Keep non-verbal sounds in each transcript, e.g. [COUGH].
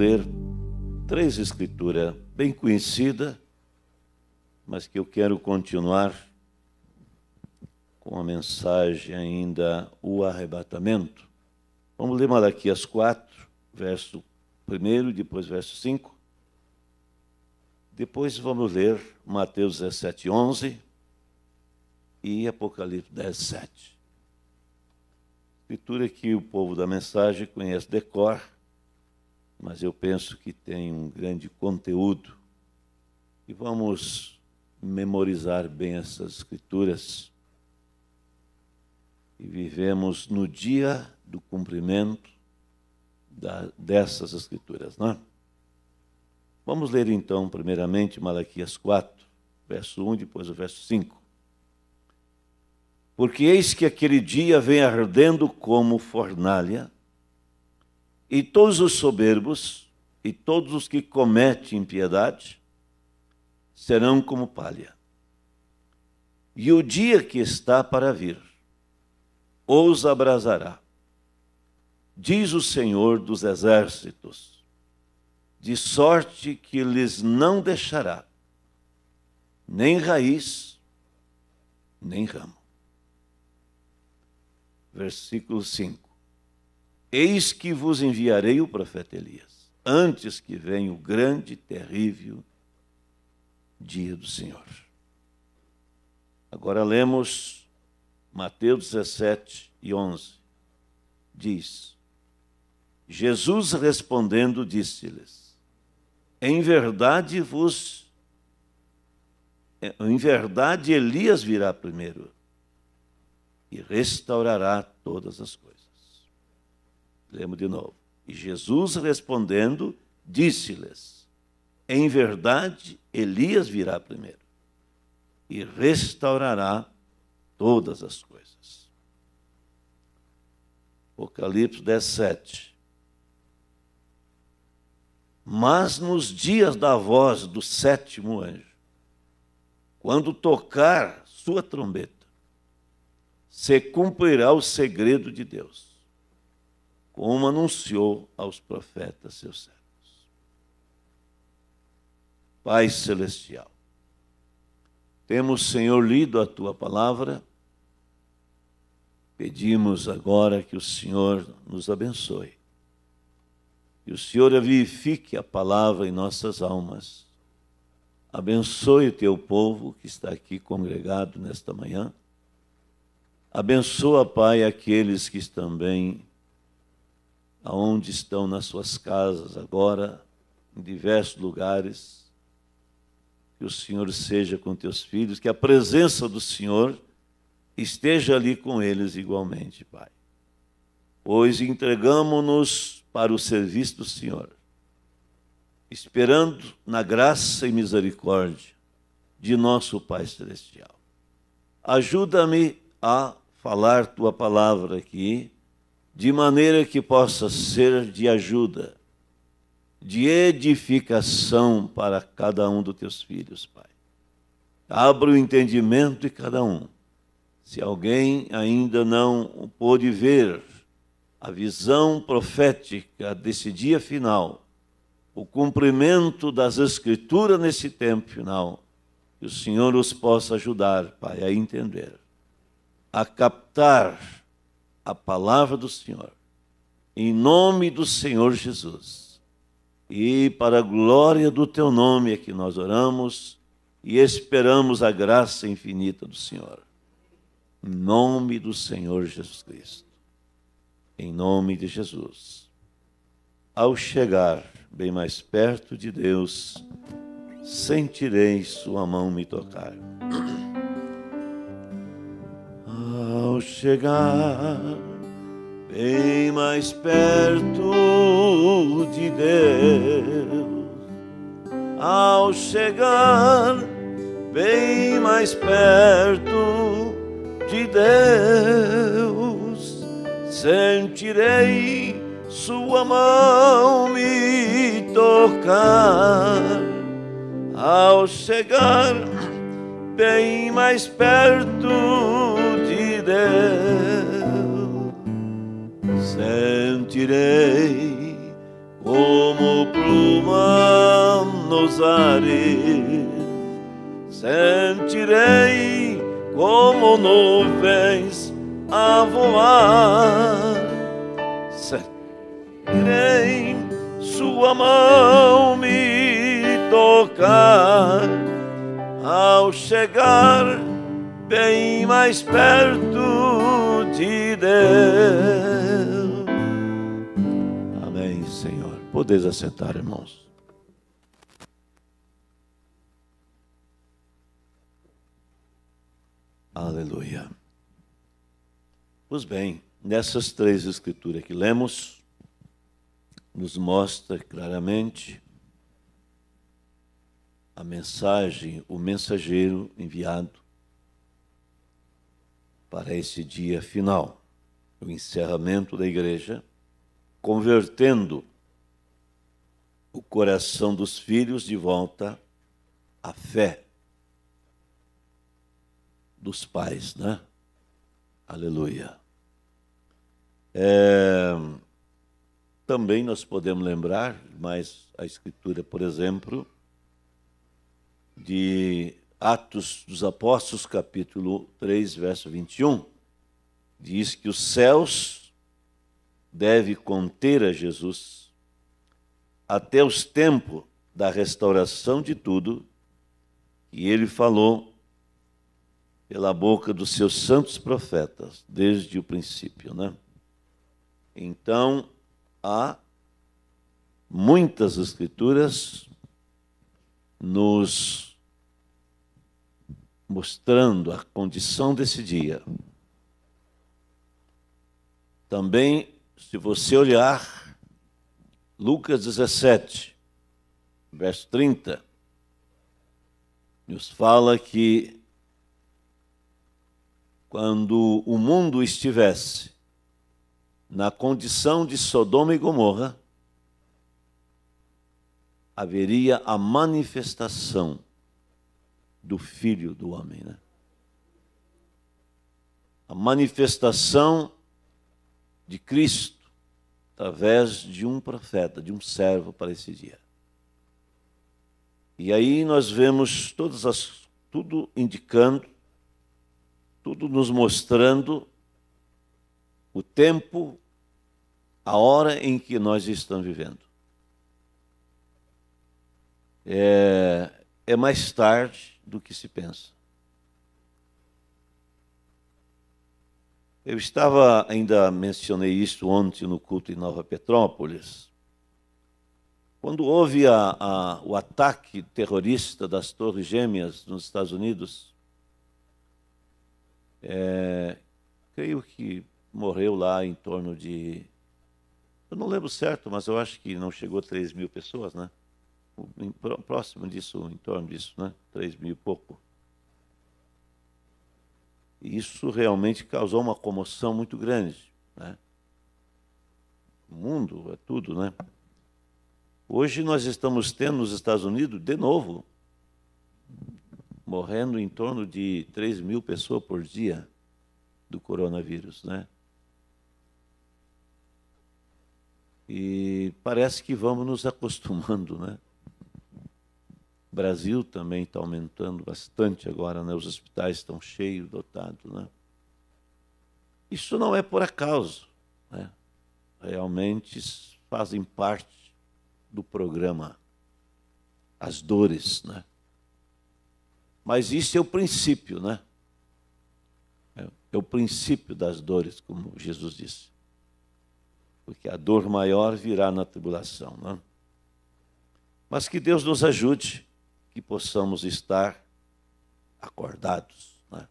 ler três escrituras bem conhecidas, mas que eu quero continuar com a mensagem ainda o arrebatamento. Vamos ler Malaquias 4, verso 1, e depois verso 5. Depois vamos ler Mateus 17, 11 e Apocalipse 17. Escritura que o povo da mensagem conhece de cor, mas eu penso que tem um grande conteúdo. E vamos memorizar bem essas escrituras. E vivemos no dia do cumprimento da, dessas escrituras, não é? Vamos ler então, primeiramente, Malaquias 4, verso 1, depois o verso 5. Porque eis que aquele dia vem ardendo como fornalha, e todos os soberbos e todos os que cometem impiedade serão como palha. E o dia que está para vir os abrasará, diz o Senhor dos exércitos, de sorte que lhes não deixará nem raiz, nem ramo. Versículo 5. Eis que vos enviarei o profeta Elias, antes que venha o grande e terrível dia do Senhor. Agora lemos Mateus 17 e 11. Diz: Jesus respondendo, disse-lhes: Em verdade vos em verdade Elias virá primeiro e restaurará todas as coisas. Lemos de novo. E Jesus respondendo, disse-lhes: Em verdade, Elias virá primeiro e restaurará todas as coisas. Apocalipse 17. Mas nos dias da voz do sétimo anjo, quando tocar sua trombeta, se cumprirá o segredo de Deus como anunciou aos profetas seus servos. Pai Celestial, temos, Senhor, lido a tua palavra. Pedimos agora que o Senhor nos abençoe, que o Senhor vivifique a palavra em nossas almas. Abençoe o teu povo que está aqui congregado nesta manhã. Abençoa, Pai, aqueles que também aonde estão nas suas casas agora, em diversos lugares. Que o Senhor seja com teus filhos, que a presença do Senhor esteja ali com eles igualmente, Pai. Pois entregamos-nos para o serviço do Senhor, esperando na graça e misericórdia de nosso Pai Celestial. Ajuda-me a falar tua palavra aqui de maneira que possa ser de ajuda, de edificação para cada um dos teus filhos, Pai. Abra o entendimento de cada um. Se alguém ainda não pôde ver a visão profética desse dia final, o cumprimento das Escrituras nesse tempo final, que o Senhor os possa ajudar, Pai, a entender, a captar a palavra do Senhor, em nome do Senhor Jesus. E para a glória do teu nome é que nós oramos e esperamos a graça infinita do Senhor. Em nome do Senhor Jesus Cristo. Em nome de Jesus. Ao chegar bem mais perto de Deus, sentirei sua mão me tocar. Ao chegar bem mais perto de Deus, ao chegar bem mais perto de Deus, sentirei Sua mão me tocar. Ao chegar bem mais perto Deus, sentirei como pluma nos ares, sentirei como nuvens a voar, sentirei sua mão me tocar ao chegar bem mais perto de Deus. Amém, Senhor. Podeis assentar, irmãos. Aleluia. Pois bem, nessas três escrituras que lemos, nos mostra claramente a mensagem, o mensageiro enviado para esse dia final, o encerramento da igreja, convertendo o coração dos filhos de volta à fé dos pais, né? Aleluia. É, também nós podemos lembrar, mas a Escritura, por exemplo, de Atos dos Apóstolos, capítulo 3, verso 21, diz que os céus deve conter a Jesus até os tempos da restauração de tudo, e ele falou pela boca dos seus santos profetas desde o princípio, né? Então, há muitas escrituras nos mostrando a condição desse dia. Também, se você olhar Lucas 17, verso 30, nos fala que quando o mundo estivesse na condição de Sodoma e Gomorra, haveria a manifestação do Filho do Homem. Né? A manifestação de Cristo através de um profeta, de um servo para esse dia. E aí nós vemos todas as, tudo indicando, tudo nos mostrando o tempo, a hora em que nós estamos vivendo. É, é mais tarde do que se pensa. Eu estava, ainda mencionei isso ontem no culto em Nova Petrópolis, quando houve a, a, o ataque terrorista das Torres Gêmeas nos Estados Unidos, é, creio que morreu lá em torno de. Eu não lembro certo, mas eu acho que não chegou a 3 mil pessoas, né? próximo disso, em torno disso, né? 3 mil e pouco. E isso realmente causou uma comoção muito grande. Né? O mundo é tudo, né? Hoje nós estamos tendo nos Estados Unidos, de novo, morrendo em torno de 3 mil pessoas por dia do coronavírus, né? E parece que vamos nos acostumando, né? Brasil também está aumentando bastante agora, né? os hospitais estão cheios, dotados. Né? Isso não é por acaso. Né? Realmente fazem parte do programa as dores. Né? Mas isso é o princípio, né? É, é o princípio das dores, como Jesus disse. Porque a dor maior virá na tribulação. Né? Mas que Deus nos ajude que possamos estar acordados, né?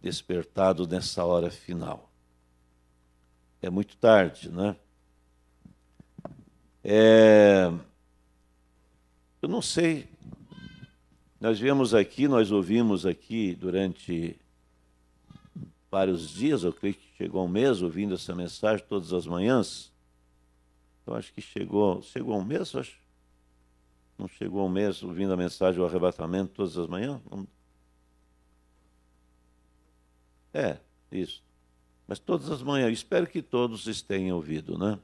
despertados nessa hora final. É muito tarde, né? É... Eu não sei. Nós viemos aqui, nós ouvimos aqui durante vários dias, eu creio que chegou um mês ouvindo essa mensagem todas as manhãs. Eu acho que chegou, chegou um mês, acho. Não chegou um mês ouvindo a mensagem do arrebatamento todas as manhãs? É, isso. Mas todas as manhãs, espero que todos tenham ouvido, né?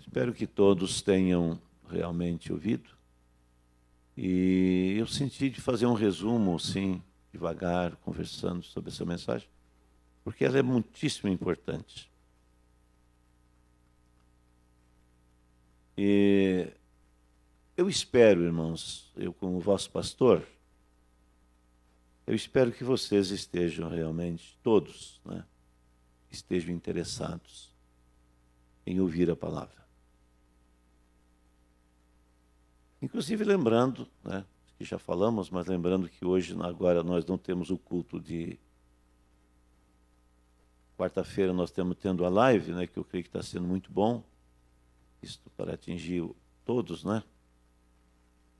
Espero que todos tenham realmente ouvido. E eu senti de fazer um resumo, sim, devagar, conversando sobre essa mensagem, porque ela é muitíssimo importante. E eu espero, irmãos, eu como vosso pastor, eu espero que vocês estejam realmente, todos, né, estejam interessados em ouvir a palavra. Inclusive lembrando, né, que já falamos, mas lembrando que hoje, agora, nós não temos o culto de quarta-feira, nós estamos tendo a live, né, que eu creio que está sendo muito bom, isto para atingir todos, né?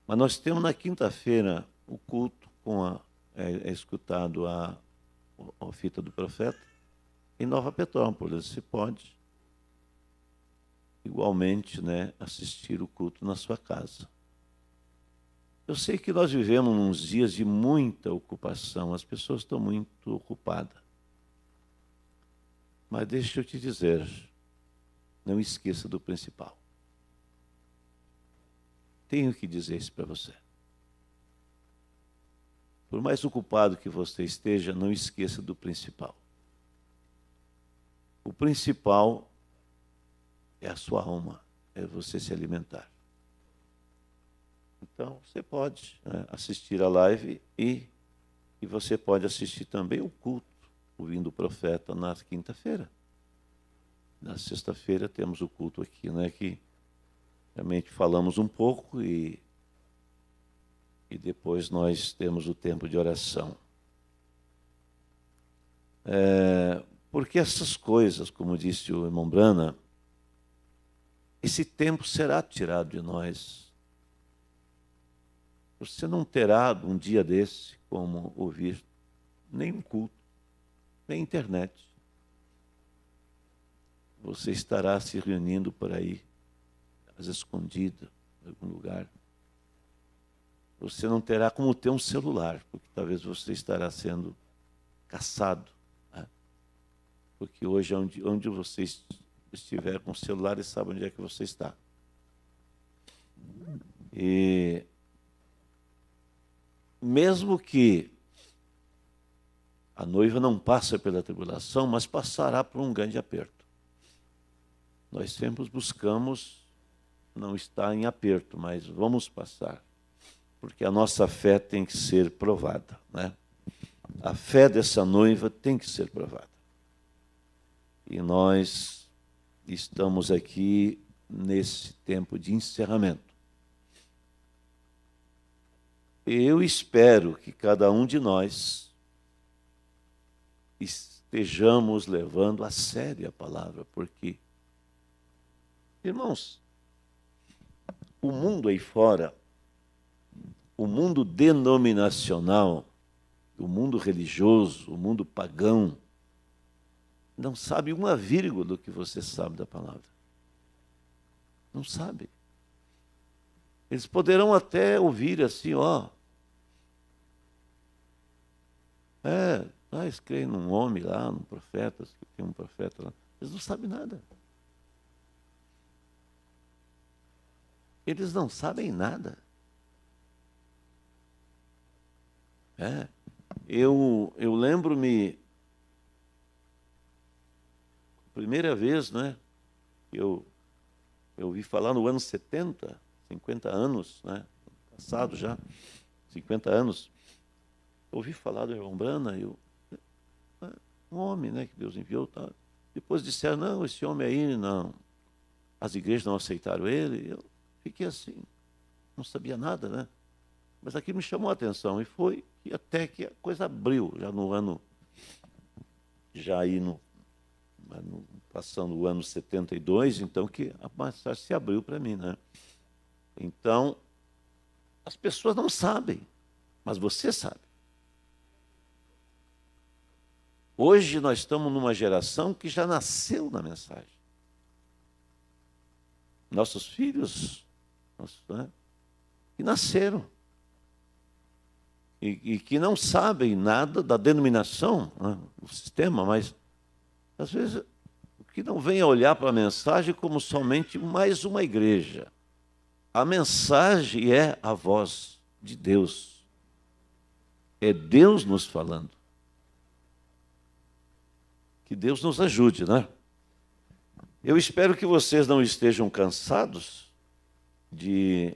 Mas nós temos na quinta-feira o culto com a é, é escutado a, a, fita do profeta em Nova Petrópolis, se pode igualmente, né, assistir o culto na sua casa. Eu sei que nós vivemos uns dias de muita ocupação, as pessoas estão muito ocupadas. Mas deixa eu te dizer, não esqueça do principal. Tenho que dizer isso para você. Por mais ocupado que você esteja, não esqueça do principal. O principal é a sua alma, é você se alimentar. Então, você pode né, assistir a live e, e você pode assistir também o culto, ouvindo o profeta na quinta-feira. Na sexta-feira temos o culto aqui, é que Realmente falamos um pouco e, e depois nós temos o tempo de oração. É, porque essas coisas, como disse o irmão Brana, esse tempo será tirado de nós. Você não terá um dia desse como ouvir nem culto, nem internet. Você estará se reunindo por aí mas escondido em algum lugar. Você não terá como ter um celular, porque talvez você estará sendo caçado. Né? Porque hoje, é onde, onde você estiver com o celular, ele sabem onde é que você está. E mesmo que a noiva não passe pela tribulação, mas passará por um grande aperto. Nós sempre buscamos não está em aperto, mas vamos passar, porque a nossa fé tem que ser provada, né? A fé dessa noiva tem que ser provada. E nós estamos aqui nesse tempo de encerramento. Eu espero que cada um de nós estejamos levando a sério a palavra, porque, irmãos, o mundo aí fora, o mundo denominacional, o mundo religioso, o mundo pagão, não sabe uma vírgula do que você sabe da palavra. Não sabe. Eles poderão até ouvir assim, ó. É, ah, eles creem num homem lá, num profeta, tem um profeta lá. Eles não sabem nada. Eles não sabem nada. É. Eu, eu lembro-me, primeira vez, né? Eu, eu ouvi falar no ano 70, 50 anos, né? Passado já, 50 anos. Ouvi falar do João Brana, eu, um homem, né? Que Deus enviou. Tá. Depois disseram, não, esse homem aí, não. As igrejas não aceitaram ele. Eu, Fiquei assim, não sabia nada, né? Mas aquilo me chamou a atenção e foi e até que a coisa abriu, já no ano, já aí no, no passando o ano 72, então que a passagem se abriu para mim, né? Então, as pessoas não sabem, mas você sabe. Hoje nós estamos numa geração que já nasceu na mensagem. Nossos filhos né? que nasceram e, e, que não sabem nada da denominação, né? do sistema, mas às vezes que não a olhar para a mensagem como somente mais uma igreja. A mensagem é a voz de Deus. É Deus nos falando. Que Deus nos ajude, né? Eu espero que vocês não estejam cansados de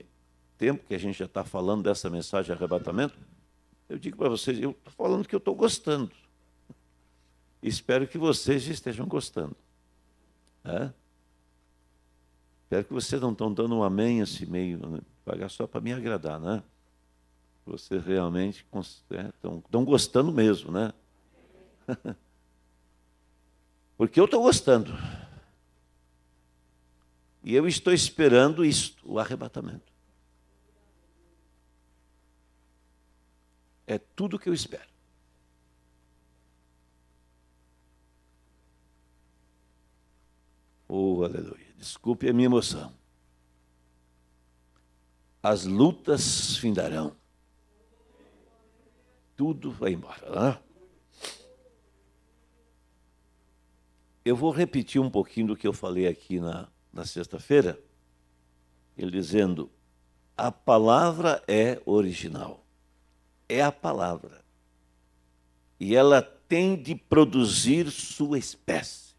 tempo que a gente já está falando dessa mensagem de arrebatamento, eu digo para vocês, eu estou falando que eu estou gostando. Espero que vocês estejam gostando. É? Espero que vocês não estão dando um amém assim meio, né? pagar só para me agradar, né? Vocês realmente estão né, é, gostando mesmo, né? [LAUGHS] Porque eu estou gostando. E eu estou esperando isto, o arrebatamento. É tudo o que eu espero. Oh, aleluia. Desculpe a minha emoção. As lutas findarão. Tudo vai embora. Né? Eu vou repetir um pouquinho do que eu falei aqui na na sexta-feira, ele dizendo: a palavra é original. É a palavra. E ela tem de produzir sua espécie.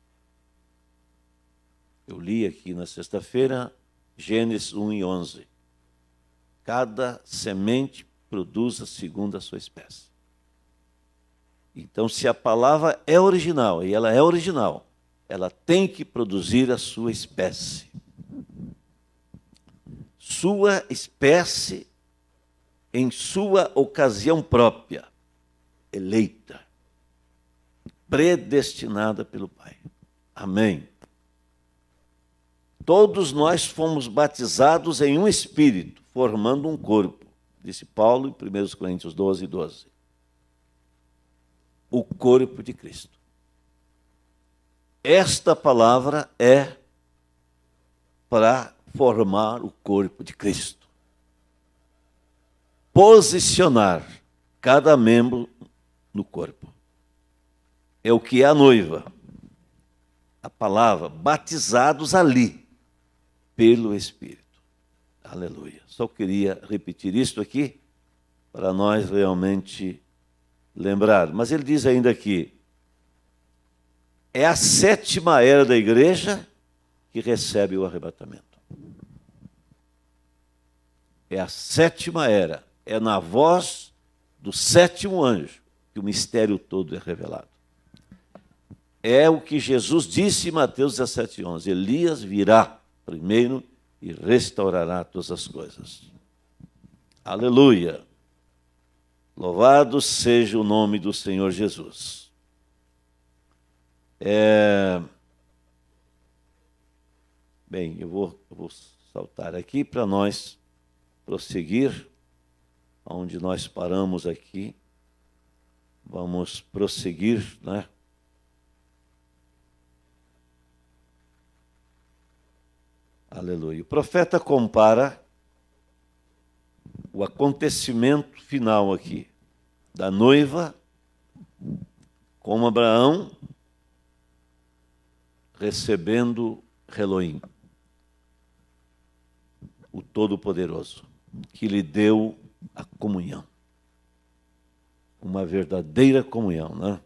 Eu li aqui na sexta-feira Gênesis 1 e 11. Cada semente produz a segunda sua espécie. Então, se a palavra é original, e ela é original, ela tem que produzir a sua espécie. Sua espécie em sua ocasião própria, eleita, predestinada pelo Pai. Amém. Todos nós fomos batizados em um espírito, formando um corpo, disse Paulo em 1 Coríntios 12, 12. O corpo de Cristo. Esta palavra é para formar o corpo de Cristo. Posicionar cada membro no corpo. É o que é a noiva. A palavra, batizados ali pelo Espírito. Aleluia. Só queria repetir isto aqui para nós realmente lembrar. Mas ele diz ainda aqui: é a sétima era da igreja que recebe o arrebatamento. É a sétima era. É na voz do sétimo anjo que o mistério todo é revelado. É o que Jesus disse em Mateus 17,11: Elias virá primeiro e restaurará todas as coisas. Aleluia! Louvado seja o nome do Senhor Jesus. É... Bem, eu vou, eu vou saltar aqui para nós prosseguir onde nós paramos aqui. Vamos prosseguir, né? Aleluia. O profeta compara o acontecimento final aqui da noiva com Abraão recebendo Elohim, o Todo-Poderoso, que lhe deu a comunhão. Uma verdadeira comunhão, né?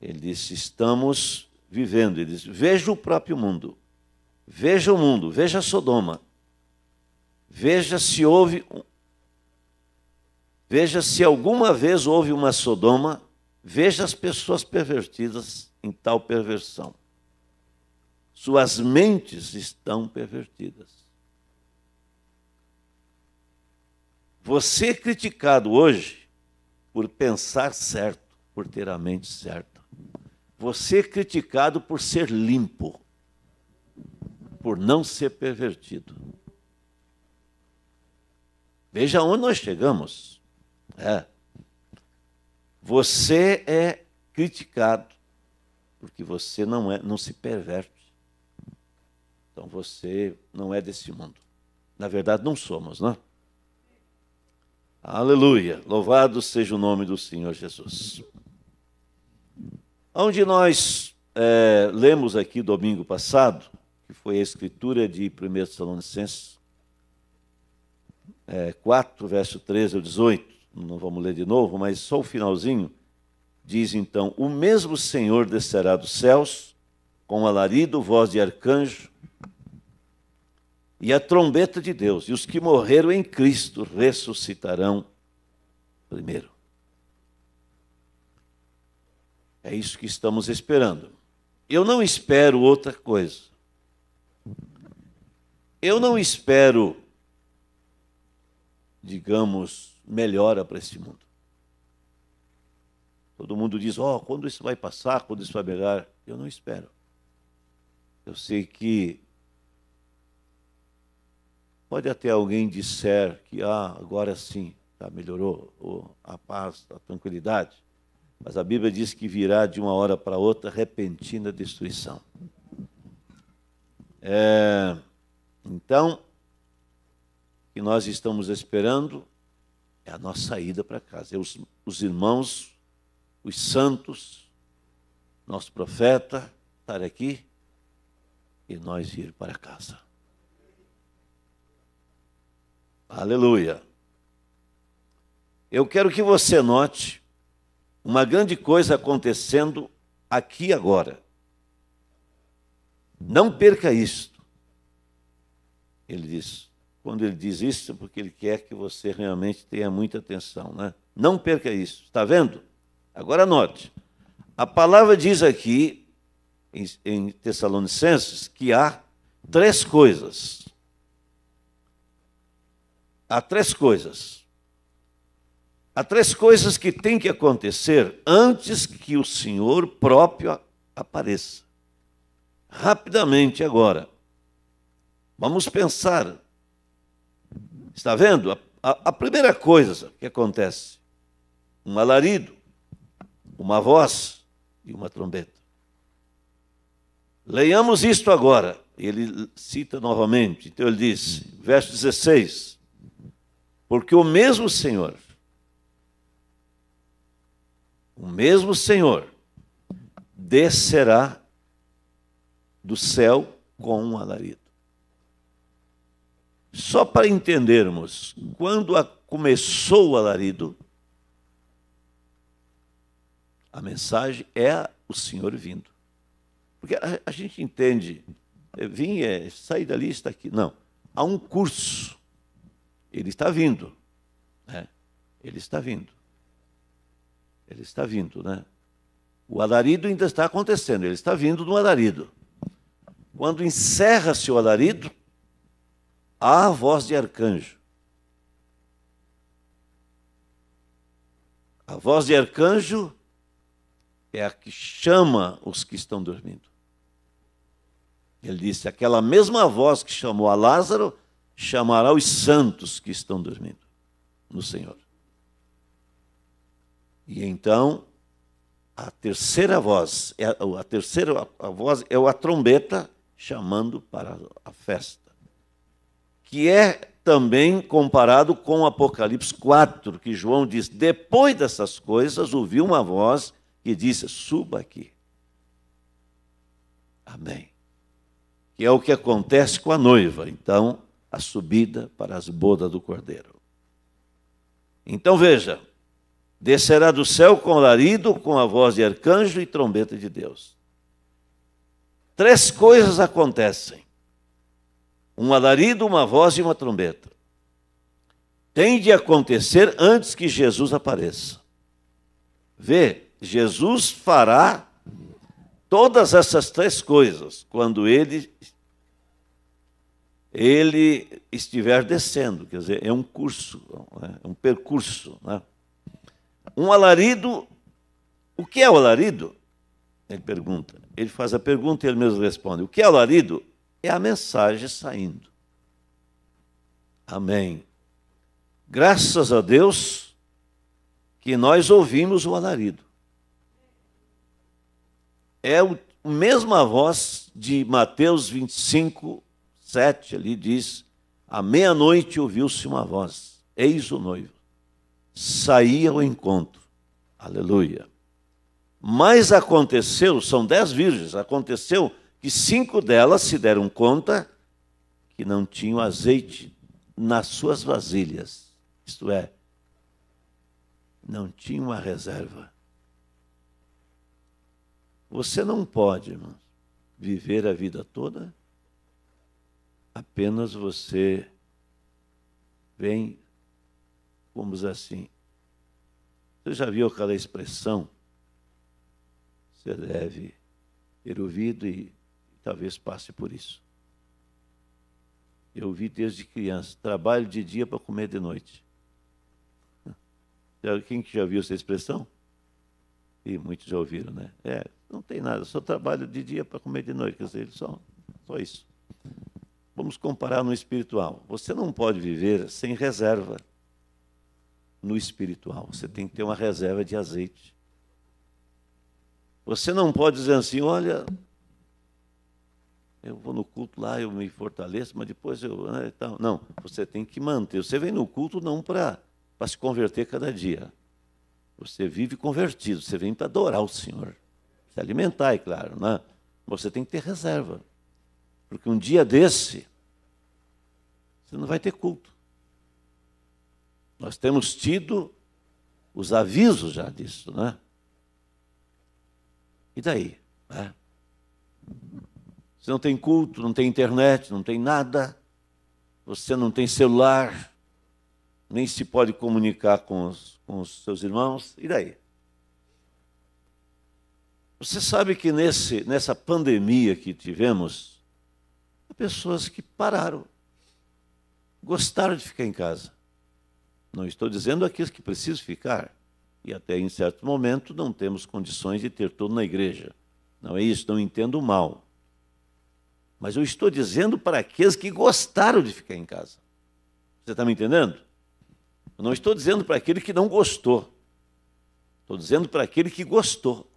Ele disse: Estamos vivendo. Ele disse: Veja o próprio mundo. Veja o mundo. Veja Sodoma. Veja se houve. Veja se alguma vez houve uma Sodoma. Veja as pessoas pervertidas em tal perversão suas mentes estão pervertidas. Você é criticado hoje por pensar certo, por ter a mente certa. Você é criticado por ser limpo, por não ser pervertido. Veja onde nós chegamos. É. Você é criticado porque você não, é, não se perverte. Então você não é desse mundo. Na verdade, não somos, né? Aleluia! Louvado seja o nome do Senhor Jesus. Onde nós é, lemos aqui domingo passado, que foi a escritura de 1 Tessalonicenses é, 4, verso 13 ao 18, não vamos ler de novo, mas só o finalzinho, diz então: O mesmo Senhor descerá dos céus, com alarido, voz de arcanjo, e a trombeta de Deus, e os que morreram em Cristo ressuscitarão primeiro. É isso que estamos esperando. Eu não espero outra coisa. Eu não espero, digamos, melhora para esse mundo. Todo mundo diz: Ó, oh, quando isso vai passar, quando isso vai melhorar? Eu não espero. Eu sei que Pode até alguém disser que ah, agora sim, tá, melhorou oh, a paz, a tranquilidade. Mas a Bíblia diz que virá de uma hora para outra repentina destruição. É, então, o que nós estamos esperando é a nossa saída para casa. É os, os irmãos, os santos, nosso profeta estar aqui e nós ir para casa. Aleluia. Eu quero que você note uma grande coisa acontecendo aqui agora. Não perca isto. Ele diz. Quando ele diz isso, é porque ele quer que você realmente tenha muita atenção, né? Não perca isso. Está vendo? Agora note. A palavra diz aqui em, em Tessalonicenses que há três coisas há três coisas. Há três coisas que têm que acontecer antes que o Senhor próprio apareça. Rapidamente agora. Vamos pensar. Está vendo? A, a, a primeira coisa que acontece: um alarido, uma voz e uma trombeta. Leiamos isto agora. Ele cita novamente. Então ele diz, verso 16. Porque o mesmo Senhor, o mesmo Senhor, descerá do céu com um alarido. Só para entendermos, quando começou o alarido, a mensagem é o Senhor vindo. Porque a, a gente entende, é, vim, é, sair da lista aqui. Não, há um curso ele está vindo. Né? Ele está vindo. Ele está vindo, né? O alarido ainda está acontecendo, ele está vindo no alarido. Quando encerra-se o alarido, há a voz de arcanjo. A voz de arcanjo é a que chama os que estão dormindo. Ele disse: aquela mesma voz que chamou a Lázaro chamará os santos que estão dormindo no Senhor. E então, a terceira voz, é a terceira a voz é a trombeta chamando para a festa, que é também comparado com Apocalipse 4, que João diz: depois dessas coisas, ouvi uma voz que disse: suba aqui. Amém. Que é o que acontece com a noiva. Então, a subida para as bodas do cordeiro. Então veja: descerá do céu com larido, com a voz de arcanjo e trombeta de Deus. Três coisas acontecem: um alarido, uma voz e uma trombeta. Tem de acontecer antes que Jesus apareça. Vê, Jesus fará todas essas três coisas quando ele ele estiver descendo, quer dizer, é um curso, né, é um percurso. Né? Um alarido, o que é o alarido? Ele pergunta. Ele faz a pergunta e ele mesmo responde. O que é o alarido? É a mensagem saindo. Amém. Graças a Deus que nós ouvimos o alarido. É o, a mesma voz de Mateus 25, 7 ali diz: À meia-noite ouviu-se uma voz, eis o noivo. Saía ao encontro. Aleluia. Mas aconteceu, são dez virgens, aconteceu que cinco delas se deram conta que não tinham azeite nas suas vasilhas. Isto é, não tinham uma reserva. Você não pode, irmão, viver a vida toda apenas você vem, vamos assim. Você já viu aquela expressão? Você deve ter ouvido e, e talvez passe por isso. Eu vi desde criança, trabalho de dia para comer de noite. [LAUGHS] Quem que já viu essa expressão? E muitos já ouviram, né? É, não tem nada, só trabalho de dia para comer de noite, quer dizer, só, só isso. Vamos comparar no espiritual. Você não pode viver sem reserva no espiritual. Você tem que ter uma reserva de azeite. Você não pode dizer assim: olha, eu vou no culto lá, eu me fortaleço, mas depois eu. Né, tal. Não, você tem que manter. Você vem no culto não para se converter cada dia. Você vive convertido, você vem para adorar o Senhor. Se alimentar, é claro, né? Você tem que ter reserva. Porque um dia desse, você não vai ter culto. Nós temos tido os avisos já disso, né? E daí? Né? Você não tem culto, não tem internet, não tem nada, você não tem celular, nem se pode comunicar com os, com os seus irmãos, e daí? Você sabe que nesse, nessa pandemia que tivemos, Há pessoas que pararam, gostaram de ficar em casa. Não estou dizendo aqueles que precisam ficar. E até em certo momento não temos condições de ter tudo na igreja. Não é isso, não entendo mal. Mas eu estou dizendo para aqueles que gostaram de ficar em casa. Você está me entendendo? Eu não estou dizendo para aquele que não gostou. Estou dizendo para aquele que gostou.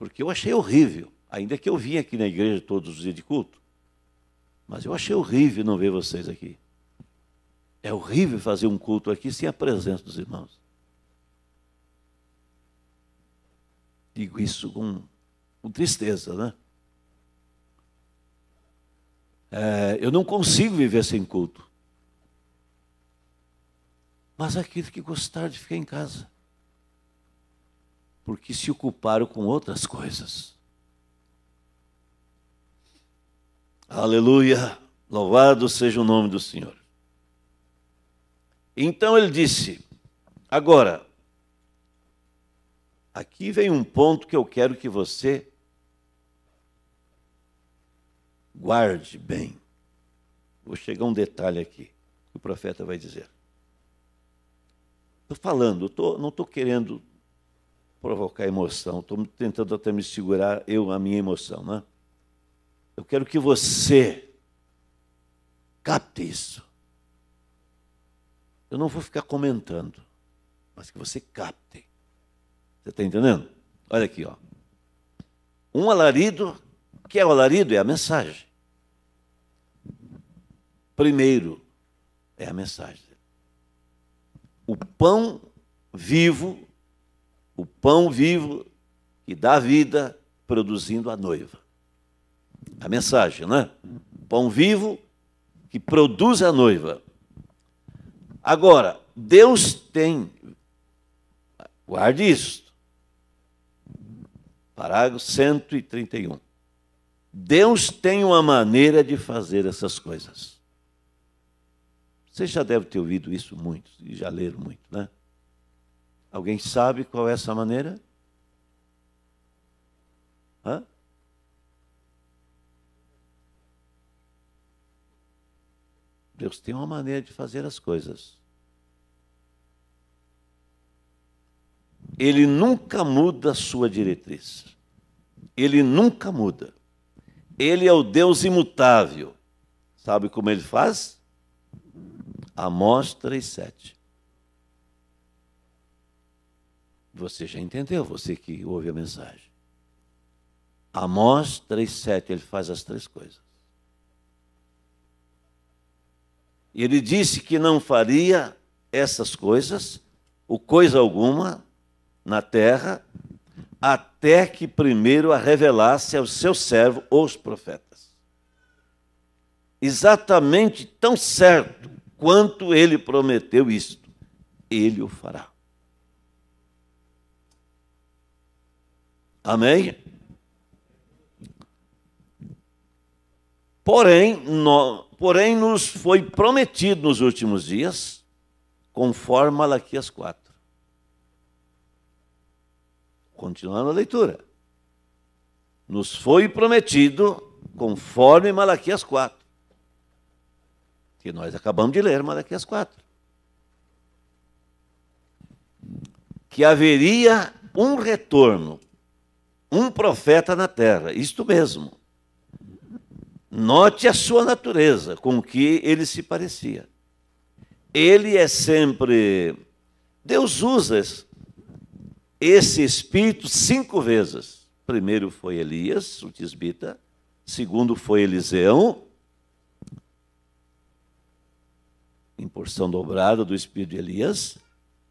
porque eu achei horrível, ainda que eu vim aqui na igreja todos os dias de culto, mas eu achei horrível não ver vocês aqui. É horrível fazer um culto aqui sem a presença dos irmãos. Digo isso com, com tristeza, né? É, eu não consigo viver sem culto. Mas aquele que gostar de ficar em casa porque se ocuparam com outras coisas. Aleluia! Louvado seja o nome do Senhor. Então ele disse: agora, aqui vem um ponto que eu quero que você guarde bem. Vou chegar a um detalhe aqui que o profeta vai dizer. Estou falando, tô, não estou querendo provocar emoção. Estou tentando até me segurar, eu, a minha emoção, né? Eu quero que você capte isso. Eu não vou ficar comentando, mas que você capte. Você está entendendo? Olha aqui, ó. Um alarido, o que é o alarido? É a mensagem. Primeiro, é a mensagem. O pão vivo o pão vivo que dá vida, produzindo a noiva. A mensagem, né? Pão vivo que produz a noiva. Agora, Deus tem, guarde isso, parágrafo 131. Deus tem uma maneira de fazer essas coisas. Vocês já devem ter ouvido isso muito, e já leram muito, né? Alguém sabe qual é essa maneira? Hã? Deus tem uma maneira de fazer as coisas. Ele nunca muda a sua diretriz. Ele nunca muda. Ele é o Deus imutável. Sabe como ele faz? Amós sete. Você já entendeu, você que ouve a mensagem. Amós 3,7, ele faz as três coisas. E Ele disse que não faria essas coisas, ou coisa alguma, na terra, até que primeiro a revelasse ao seu servo, os profetas. Exatamente tão certo quanto ele prometeu isto, ele o fará. Amém? Porém, no, porém, nos foi prometido nos últimos dias, conforme Malaquias 4. Continuando a leitura. Nos foi prometido, conforme Malaquias 4. Que nós acabamos de ler, Malaquias 4. Que haveria um retorno um profeta na terra, isto mesmo. Note a sua natureza, com que ele se parecia. Ele é sempre. Deus usa esse espírito cinco vezes. Primeiro foi Elias, o tisbita. Segundo foi Eliseu, em porção dobrada do espírito de Elias.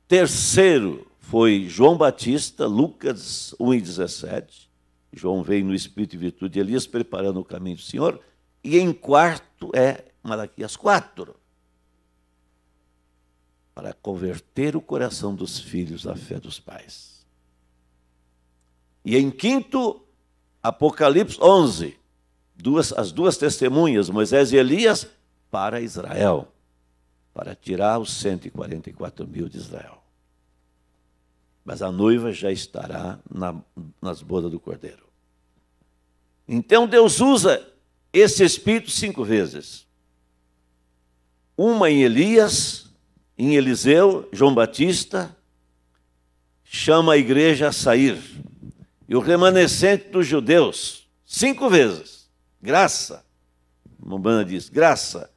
Terceiro, foi João Batista, Lucas 1 e 17, João veio no espírito e virtude de Elias, preparando o caminho do Senhor. E em quarto é Malaquias 4. Para converter o coração dos filhos à fé dos pais. E em quinto, Apocalipse 11. Duas, as duas testemunhas, Moisés e Elias, para Israel. Para tirar os 144 mil de Israel mas a noiva já estará na, nas bodas do cordeiro. Então Deus usa esse espírito cinco vezes. Uma em Elias, em Eliseu, João Batista, chama a igreja a sair. E o remanescente dos judeus, cinco vezes, graça. Mambana diz, graça,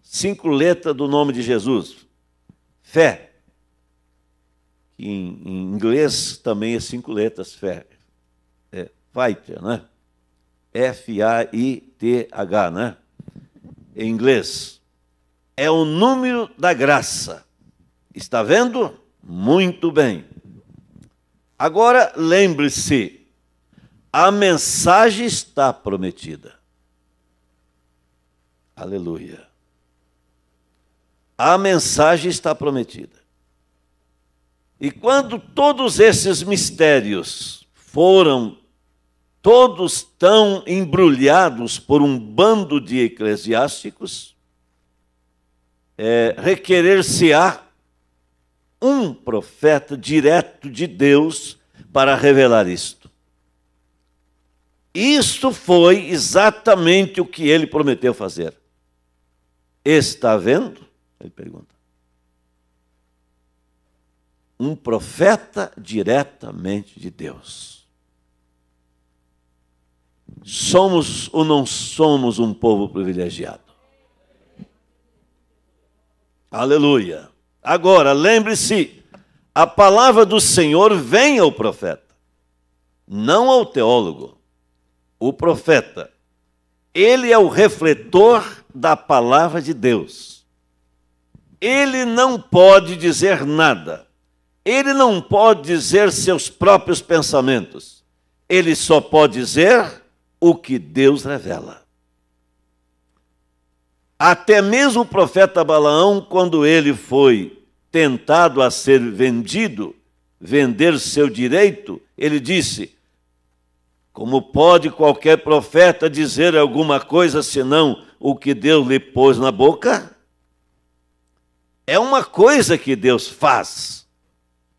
cinco letras do nome de Jesus, fé em, em inglês também é cinco letras, fé, é, fighter, né? F-A-I-T-H, né? Em inglês. É o número da graça. Está vendo? Muito bem. Agora, lembre-se, a mensagem está prometida. Aleluia. A mensagem está prometida. E quando todos esses mistérios foram todos tão embrulhados por um bando de eclesiásticos, é, requerer-se-á um profeta direto de Deus para revelar isto. Isto foi exatamente o que ele prometeu fazer. Está vendo? Ele pergunta um profeta diretamente de Deus. Somos ou não somos um povo privilegiado? Aleluia. Agora, lembre-se, a palavra do Senhor vem ao profeta, não ao teólogo. O profeta, ele é o refletor da palavra de Deus. Ele não pode dizer nada ele não pode dizer seus próprios pensamentos. Ele só pode dizer o que Deus revela. Até mesmo o profeta Balaão, quando ele foi tentado a ser vendido, vender seu direito, ele disse: Como pode qualquer profeta dizer alguma coisa senão o que Deus lhe pôs na boca? É uma coisa que Deus faz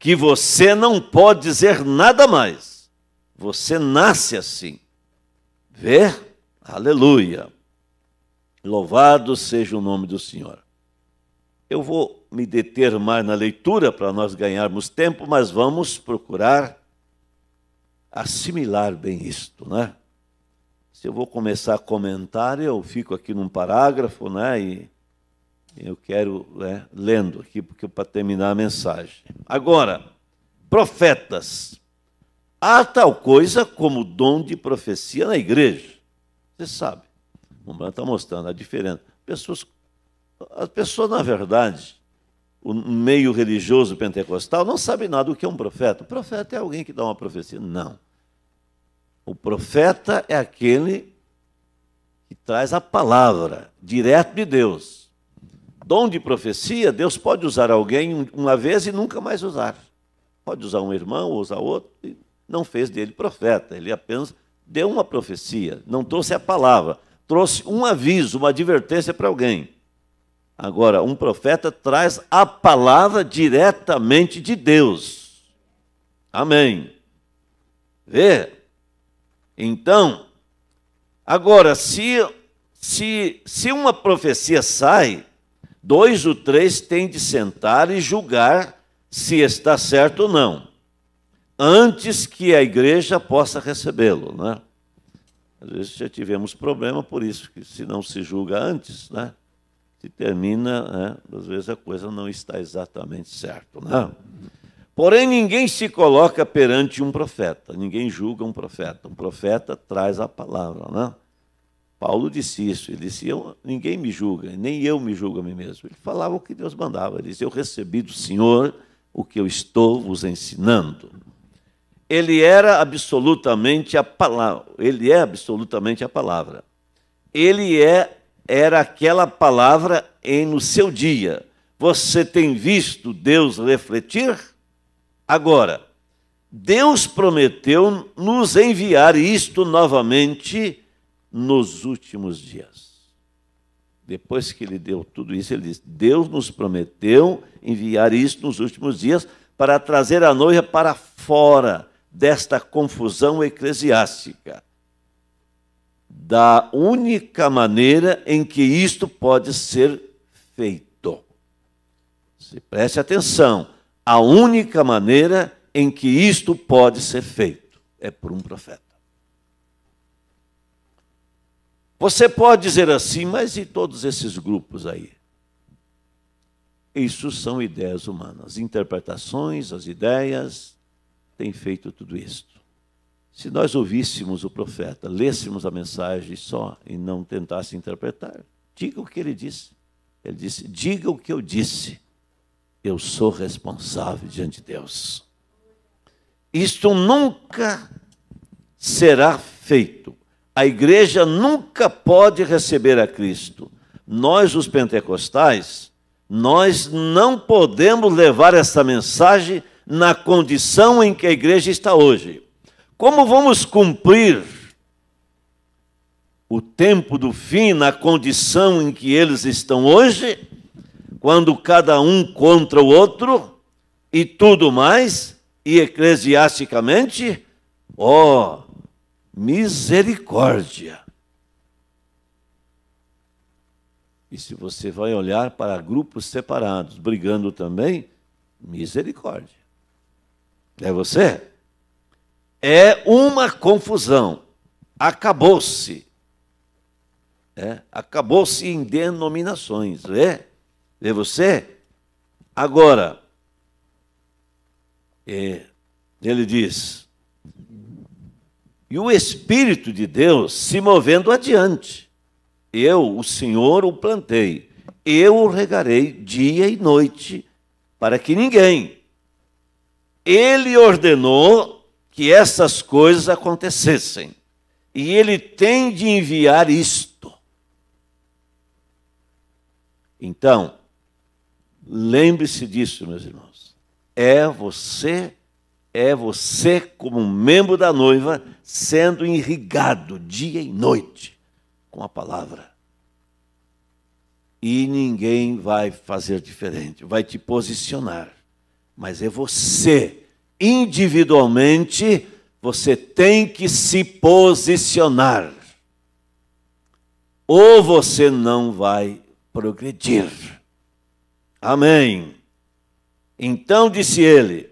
que você não pode dizer nada mais. Você nasce assim. Vê? Aleluia. Louvado seja o nome do Senhor. Eu vou me deter mais na leitura para nós ganharmos tempo, mas vamos procurar assimilar bem isto, né? Se eu vou começar a comentar, eu fico aqui num parágrafo, né, e eu quero né, lendo aqui porque para terminar a mensagem. Agora, profetas. Há tal coisa como dom de profecia na igreja. Você sabe. O Bruno está mostrando a diferença. Pessoas, as pessoas, na verdade, o meio religioso pentecostal não sabe nada do que é um profeta. O profeta é alguém que dá uma profecia. Não. O profeta é aquele que traz a palavra direto de Deus dom de profecia, Deus pode usar alguém uma vez e nunca mais usar. Pode usar um irmão, usar outro, e não fez dele profeta. Ele apenas deu uma profecia, não trouxe a palavra, trouxe um aviso, uma advertência para alguém. Agora, um profeta traz a palavra diretamente de Deus. Amém. Vê? Então, agora, se, se, se uma profecia sai, dois ou três têm de sentar e julgar se está certo ou não, antes que a igreja possa recebê-lo. Né? Às vezes já tivemos problema por isso, que se não se julga antes, né? se termina, né? às vezes a coisa não está exatamente certa. Né? Porém, ninguém se coloca perante um profeta, ninguém julga um profeta. Um profeta traz a palavra. Né? Paulo disse isso, ele disse, eu, ninguém me julga, nem eu me julgo a mim mesmo. Ele falava o que Deus mandava, ele disse: eu recebi do Senhor o que eu estou vos ensinando. Ele era absolutamente a palavra, ele é absolutamente a palavra. Ele é era aquela palavra em no seu dia. Você tem visto Deus refletir? Agora, Deus prometeu nos enviar isto novamente nos últimos dias. Depois que ele deu tudo isso, ele diz: Deus nos prometeu enviar isso nos últimos dias para trazer a noiva para fora desta confusão eclesiástica. Da única maneira em que isto pode ser feito. Se preste atenção, a única maneira em que isto pode ser feito é por um profeta. Você pode dizer assim, mas e todos esses grupos aí? Isso são ideias humanas, interpretações, as ideias têm feito tudo isto. Se nós ouvíssemos o profeta, lêssemos a mensagem só e não tentássemos interpretar, diga o que ele disse. Ele disse: diga o que eu disse. Eu sou responsável diante de Deus. Isto nunca será feito a igreja nunca pode receber a Cristo. Nós, os pentecostais, nós não podemos levar essa mensagem na condição em que a igreja está hoje. Como vamos cumprir o tempo do fim na condição em que eles estão hoje, quando cada um contra o outro e tudo mais, e eclesiasticamente, oh, misericórdia. E se você vai olhar para grupos separados, brigando também, misericórdia. É você? É uma confusão. Acabou-se. É, acabou-se em denominações. É? É você? Agora, é, ele diz: e o Espírito de Deus se movendo adiante. Eu, o Senhor, o plantei, eu o regarei dia e noite, para que ninguém. Ele ordenou que essas coisas acontecessem, e ele tem de enviar isto. Então, lembre-se disso, meus irmãos. É você é você, como um membro da noiva, sendo irrigado dia e noite com a palavra. E ninguém vai fazer diferente, vai te posicionar. Mas é você, individualmente, você tem que se posicionar. Ou você não vai progredir. Amém. Então disse ele: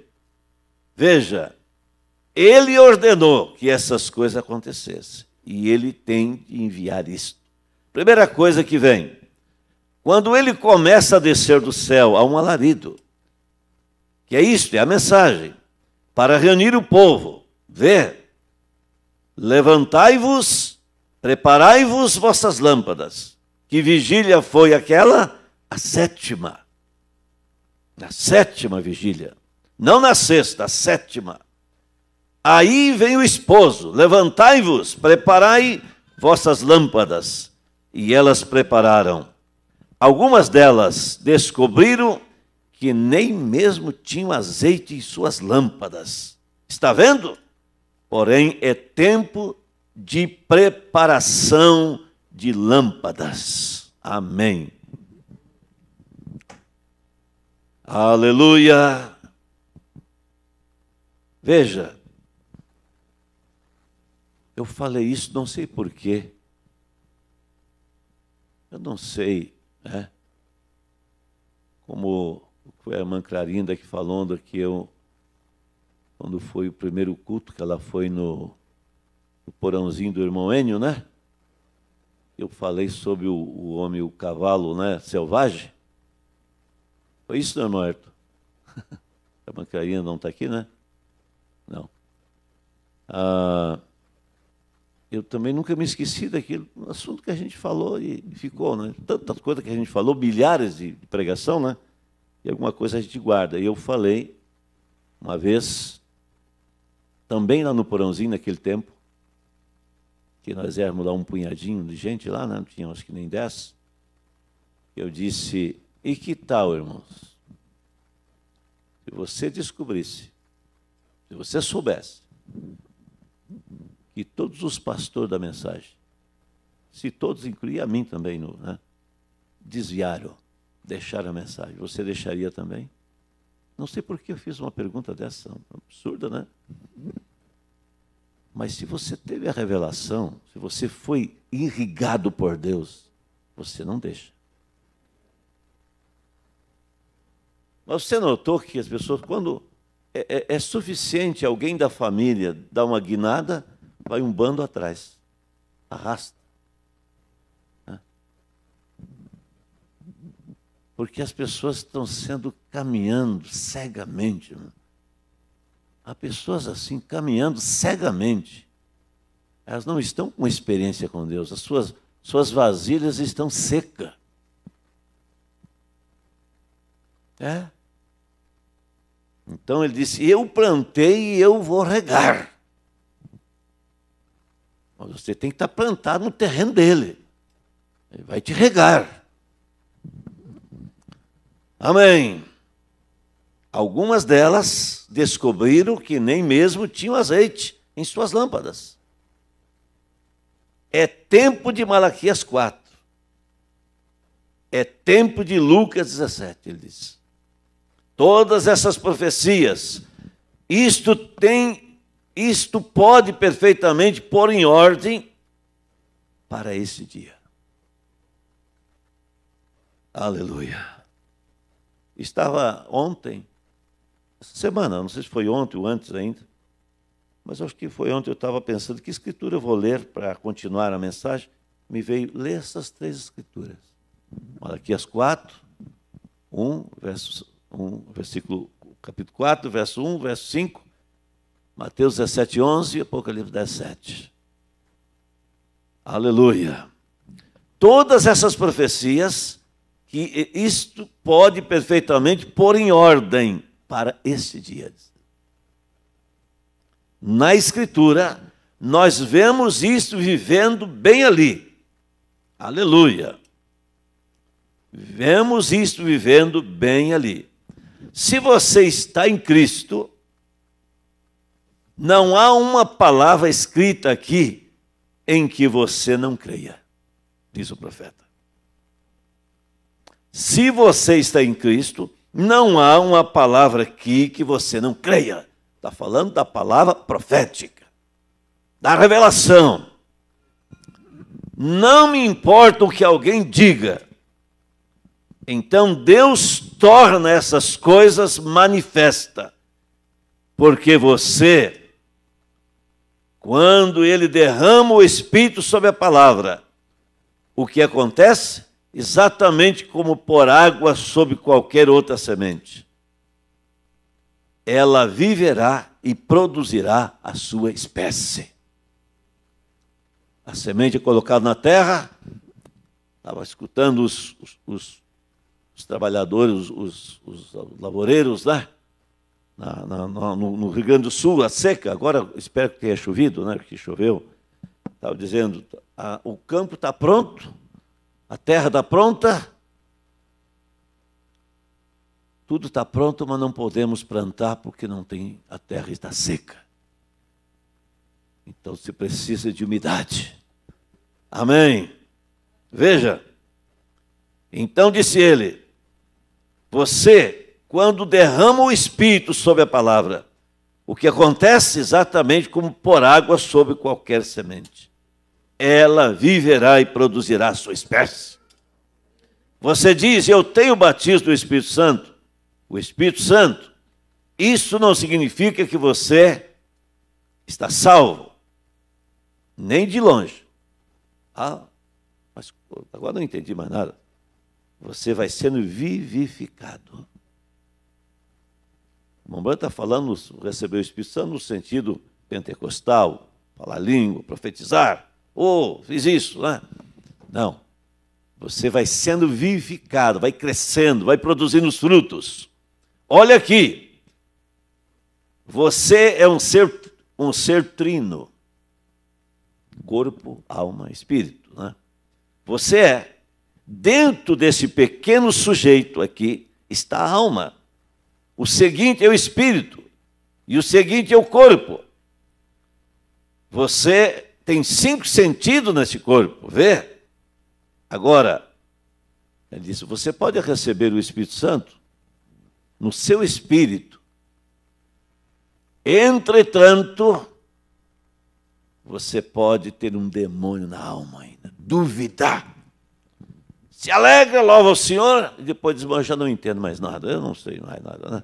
Veja, ele ordenou que essas coisas acontecessem. E ele tem de enviar isto. Primeira coisa que vem. Quando ele começa a descer do céu, há um alarido. Que é isto, é a mensagem. Para reunir o povo. Vê. Levantai-vos, preparai-vos vossas lâmpadas. Que vigília foi aquela? A sétima. A sétima vigília não na sexta, a sétima. Aí vem o esposo: Levantai-vos, preparai vossas lâmpadas. E elas prepararam. Algumas delas descobriram que nem mesmo tinham azeite em suas lâmpadas. Está vendo? Porém, é tempo de preparação de lâmpadas. Amém. Aleluia. Veja, eu falei isso, não sei porquê. Eu não sei, né? Como foi a irmã Clarinda que falando que eu, quando foi o primeiro culto que ela foi no, no porãozinho do irmão Enio, né? Eu falei sobre o, o homem, o cavalo, né? Selvagem. Foi isso, não é, Norberto? A irmã Clarinda não está aqui, né? Ah, eu também nunca me esqueci daquilo, um assunto que a gente falou e ficou, né? Tanta coisa que a gente falou, bilhares de, de pregação, né? E alguma coisa a gente guarda. E eu falei uma vez, também lá no Porãozinho, naquele tempo, que nós éramos lá um punhadinho de gente lá, né? não tinha acho que nem dez, eu disse, e que tal, irmãos? Se você descobrisse, se você soubesse, e todos os pastores da mensagem, se todos incluir a mim também, no, né, desviaram, deixaram a mensagem, você deixaria também? Não sei por que eu fiz uma pergunta dessa, absurda, né? Mas se você teve a revelação, se você foi irrigado por Deus, você não deixa. Mas você notou que as pessoas, quando é, é, é, suficiente alguém da família dar uma guinada vai um bando atrás. Arrasta. Né? Porque as pessoas estão sendo caminhando cegamente. Né? Há pessoas assim, caminhando cegamente. Elas não estão com experiência com Deus. As suas, suas vasilhas estão secas. É? Então ele disse: Eu plantei e eu vou regar. Mas você tem que estar tá plantado no terreno dele. Ele vai te regar. Amém. Algumas delas descobriram que nem mesmo tinham azeite em suas lâmpadas. É tempo de Malaquias 4. É tempo de Lucas 17, ele diz. Todas essas profecias, isto tem isto pode perfeitamente pôr em ordem para esse dia. Aleluia. Estava ontem, essa semana, não sei se foi ontem ou antes ainda, mas acho que foi ontem eu estava pensando que escritura eu vou ler para continuar a mensagem. Me veio ler essas três escrituras. Malaquias 4, 1, verso um versículo, capítulo 4, verso 1, verso 5 Mateus 17, 11 e Apocalipse 17. Aleluia. Todas essas profecias, que isto pode perfeitamente pôr em ordem para este dia. Na Escritura, nós vemos isto vivendo bem ali. Aleluia. Vemos isto vivendo bem ali. Se você está em Cristo, não há uma palavra escrita aqui em que você não creia, diz o profeta. Se você está em Cristo, não há uma palavra aqui que você não creia. Está falando da palavra profética, da revelação. Não me importa o que alguém diga. Então Deus torna essas coisas manifesta, porque você quando ele derrama o Espírito sobre a palavra, o que acontece? Exatamente como por água sobre qualquer outra semente. Ela viverá e produzirá a sua espécie. A semente é colocada na terra, estava escutando os, os, os, os trabalhadores, os, os, lavoureiros, né? na, na, no, no, Rio Grande do Sul, a seca, agora espero que tenha chovido, né, porque choveu, estava dizendo, a, o campo está pronto, a terra está pronta, tudo está pronto, mas não podemos plantar porque não tem, a terra está seca. Então se precisa de umidade. Amém. Veja. Então disse ele: Você quando derrama o Espírito sobre a palavra, o que acontece exatamente como por água sobre qualquer semente. Ela viverá e produzirá a sua espécie. Você diz, eu tenho o batismo do Espírito Santo. O Espírito Santo, isso não significa que você está salvo, nem de longe. Ah, mas agora não entendi mais nada. Você vai sendo vivificado. Mamãe está falando, recebeu o Espírito Santo no sentido pentecostal, falar língua, profetizar. Oh, fiz isso, né? Não. Você vai sendo vivificado, vai crescendo, vai produzindo os frutos. Olha aqui. Você é um ser, um ser trino. Corpo, alma, espírito, né? Você é. Dentro desse pequeno sujeito aqui está a alma. O seguinte é o espírito e o seguinte é o corpo. Você tem cinco sentidos nesse corpo, vê? Agora, ele disse: você pode receber o Espírito Santo no seu espírito. Entretanto, você pode ter um demônio na alma ainda, duvidar se alegra, louva o Senhor, e depois desmancha, não entendo mais nada. Eu não sei mais nada, né?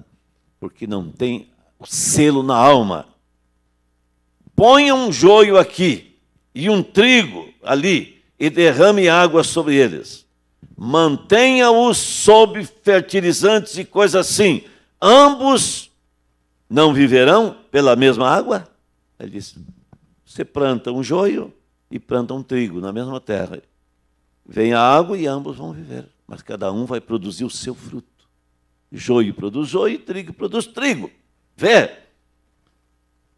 Porque não tem o selo na alma. Ponha um joio aqui e um trigo ali e derrame água sobre eles. Mantenha-os sob fertilizantes e coisas assim. Ambos não viverão pela mesma água? Ele disse: você planta um joio e planta um trigo na mesma terra Vem a água e ambos vão viver, mas cada um vai produzir o seu fruto. Joio produz joio, trigo produz trigo. Vê?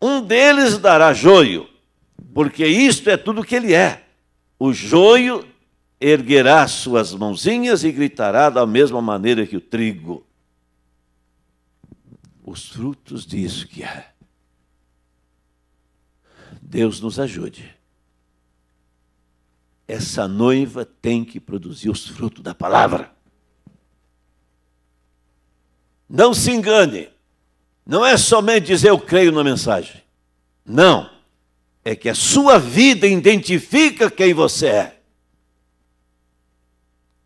Um deles dará joio, porque isto é tudo que ele é. O joio erguerá suas mãozinhas e gritará da mesma maneira que o trigo. Os frutos disso que é. Deus nos ajude essa noiva tem que produzir os frutos da palavra. Não se engane. Não é somente dizer eu creio na mensagem. Não. É que a sua vida identifica quem você é.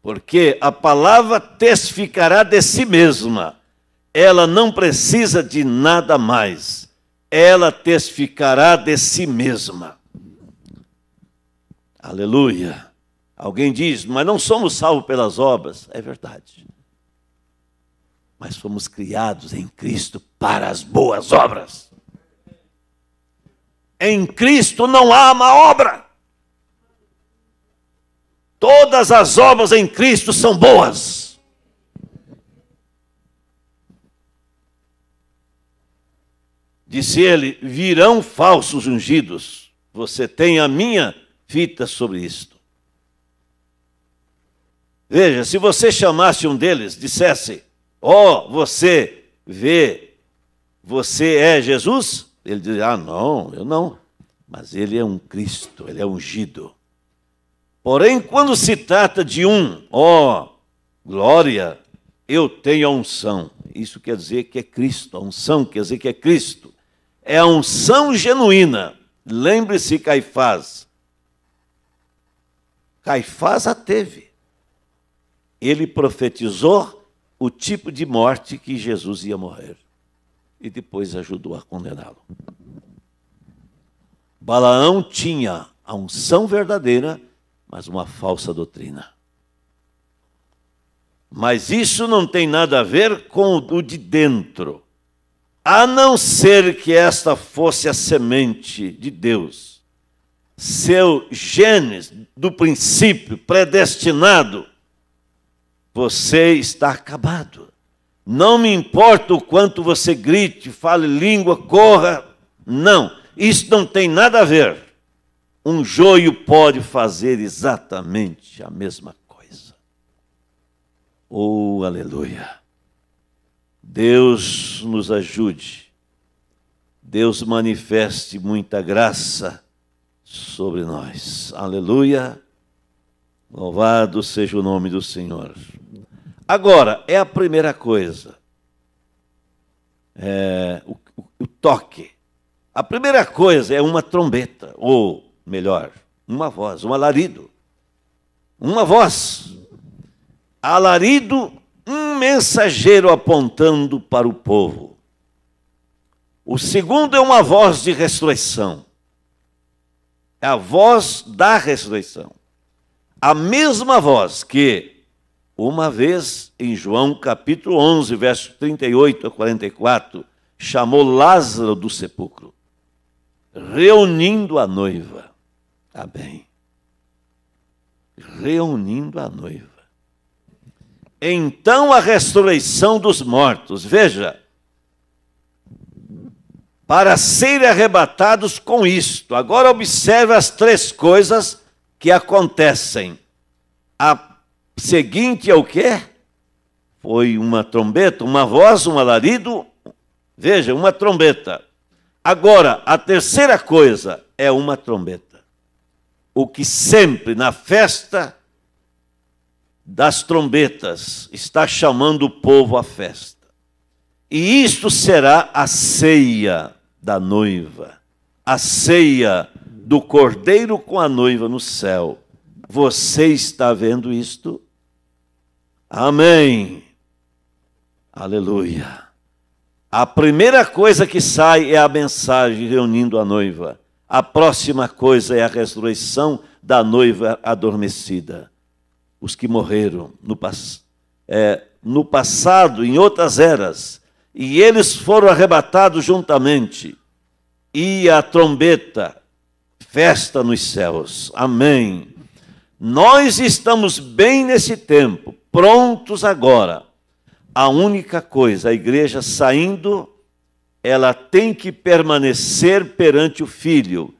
Porque a palavra testificará de si mesma. Ela não precisa de nada mais. Ela testificará de si mesma. Aleluia. Alguém diz, mas não somos salvos pelas obras. É verdade. Mas fomos criados em Cristo para as boas obras. Em Cristo não há uma obra. Todas as obras em Cristo são boas. Disse ele: virão falsos ungidos. Você tem a minha fita sobre isto. Veja, se você chamasse um deles, dissesse: Ó, oh, você vê, você é Jesus? Ele diz: Ah, não, eu não. Mas ele é um Cristo, ele é ungido. Porém, quando se trata de um, ó, oh, glória, eu tenho a unção. Isso quer dizer que é Cristo, a unção quer dizer que é Cristo. É a unção genuína. Lembre-se, Caifás, Caifás a teve. Ele profetizou o tipo de morte que Jesus ia morrer e depois ajudou a condená-lo. Balaão tinha a unção verdadeira, mas uma falsa doutrina. Mas isso não tem nada a ver com o de dentro. A não ser que esta fosse a semente de Deus seu genes do princípio predestinado, você está acabado. Não me importa o quanto você grite, fale língua, corra. Não, isso não tem nada a ver. Um joio pode fazer exatamente a mesma coisa. Oh, aleluia! Deus nos ajude. Deus manifeste muita graça sobre nós. Aleluia! Louvado seja o nome do Senhor. Agora, é a primeira coisa. É, o, o, o toque. A primeira coisa é uma trombeta, ou melhor, uma voz, um alarido. Uma voz. Alarido, um mensageiro apontando para o povo. O segundo é uma voz de ressurreição. É a voz da ressurreição. A mesma voz que, uma vez, em João capítulo 11, verso 38 a 44, chamou Lázaro do sepulcro, reunindo a noiva. Amém. Tá reunindo a noiva. Então a ressurreição dos mortos. Veja, para serem arrebatados com isto. Agora observe as três coisas que acontecem. A seguinte é o quê? Foi uma trombeta, uma voz, um alarido. Veja, uma trombeta. Agora, a terceira coisa é uma trombeta. O que sempre na festa das trombetas está chamando o povo à festa. E isto será a ceia da noiva, a ceia do cordeiro com a noiva no céu. Você está vendo isto? Amém. Aleluia. A primeira coisa que sai é a mensagem reunindo a noiva. A próxima coisa é a ressurreição da noiva adormecida. Os que morreram no, pass é, no passado, em outras eras, e eles foram arrebatados juntamente, e a trombeta, festa nos céus. Amém. Nós estamos bem nesse tempo, prontos agora. A única coisa, a igreja saindo, ela tem que permanecer perante o filho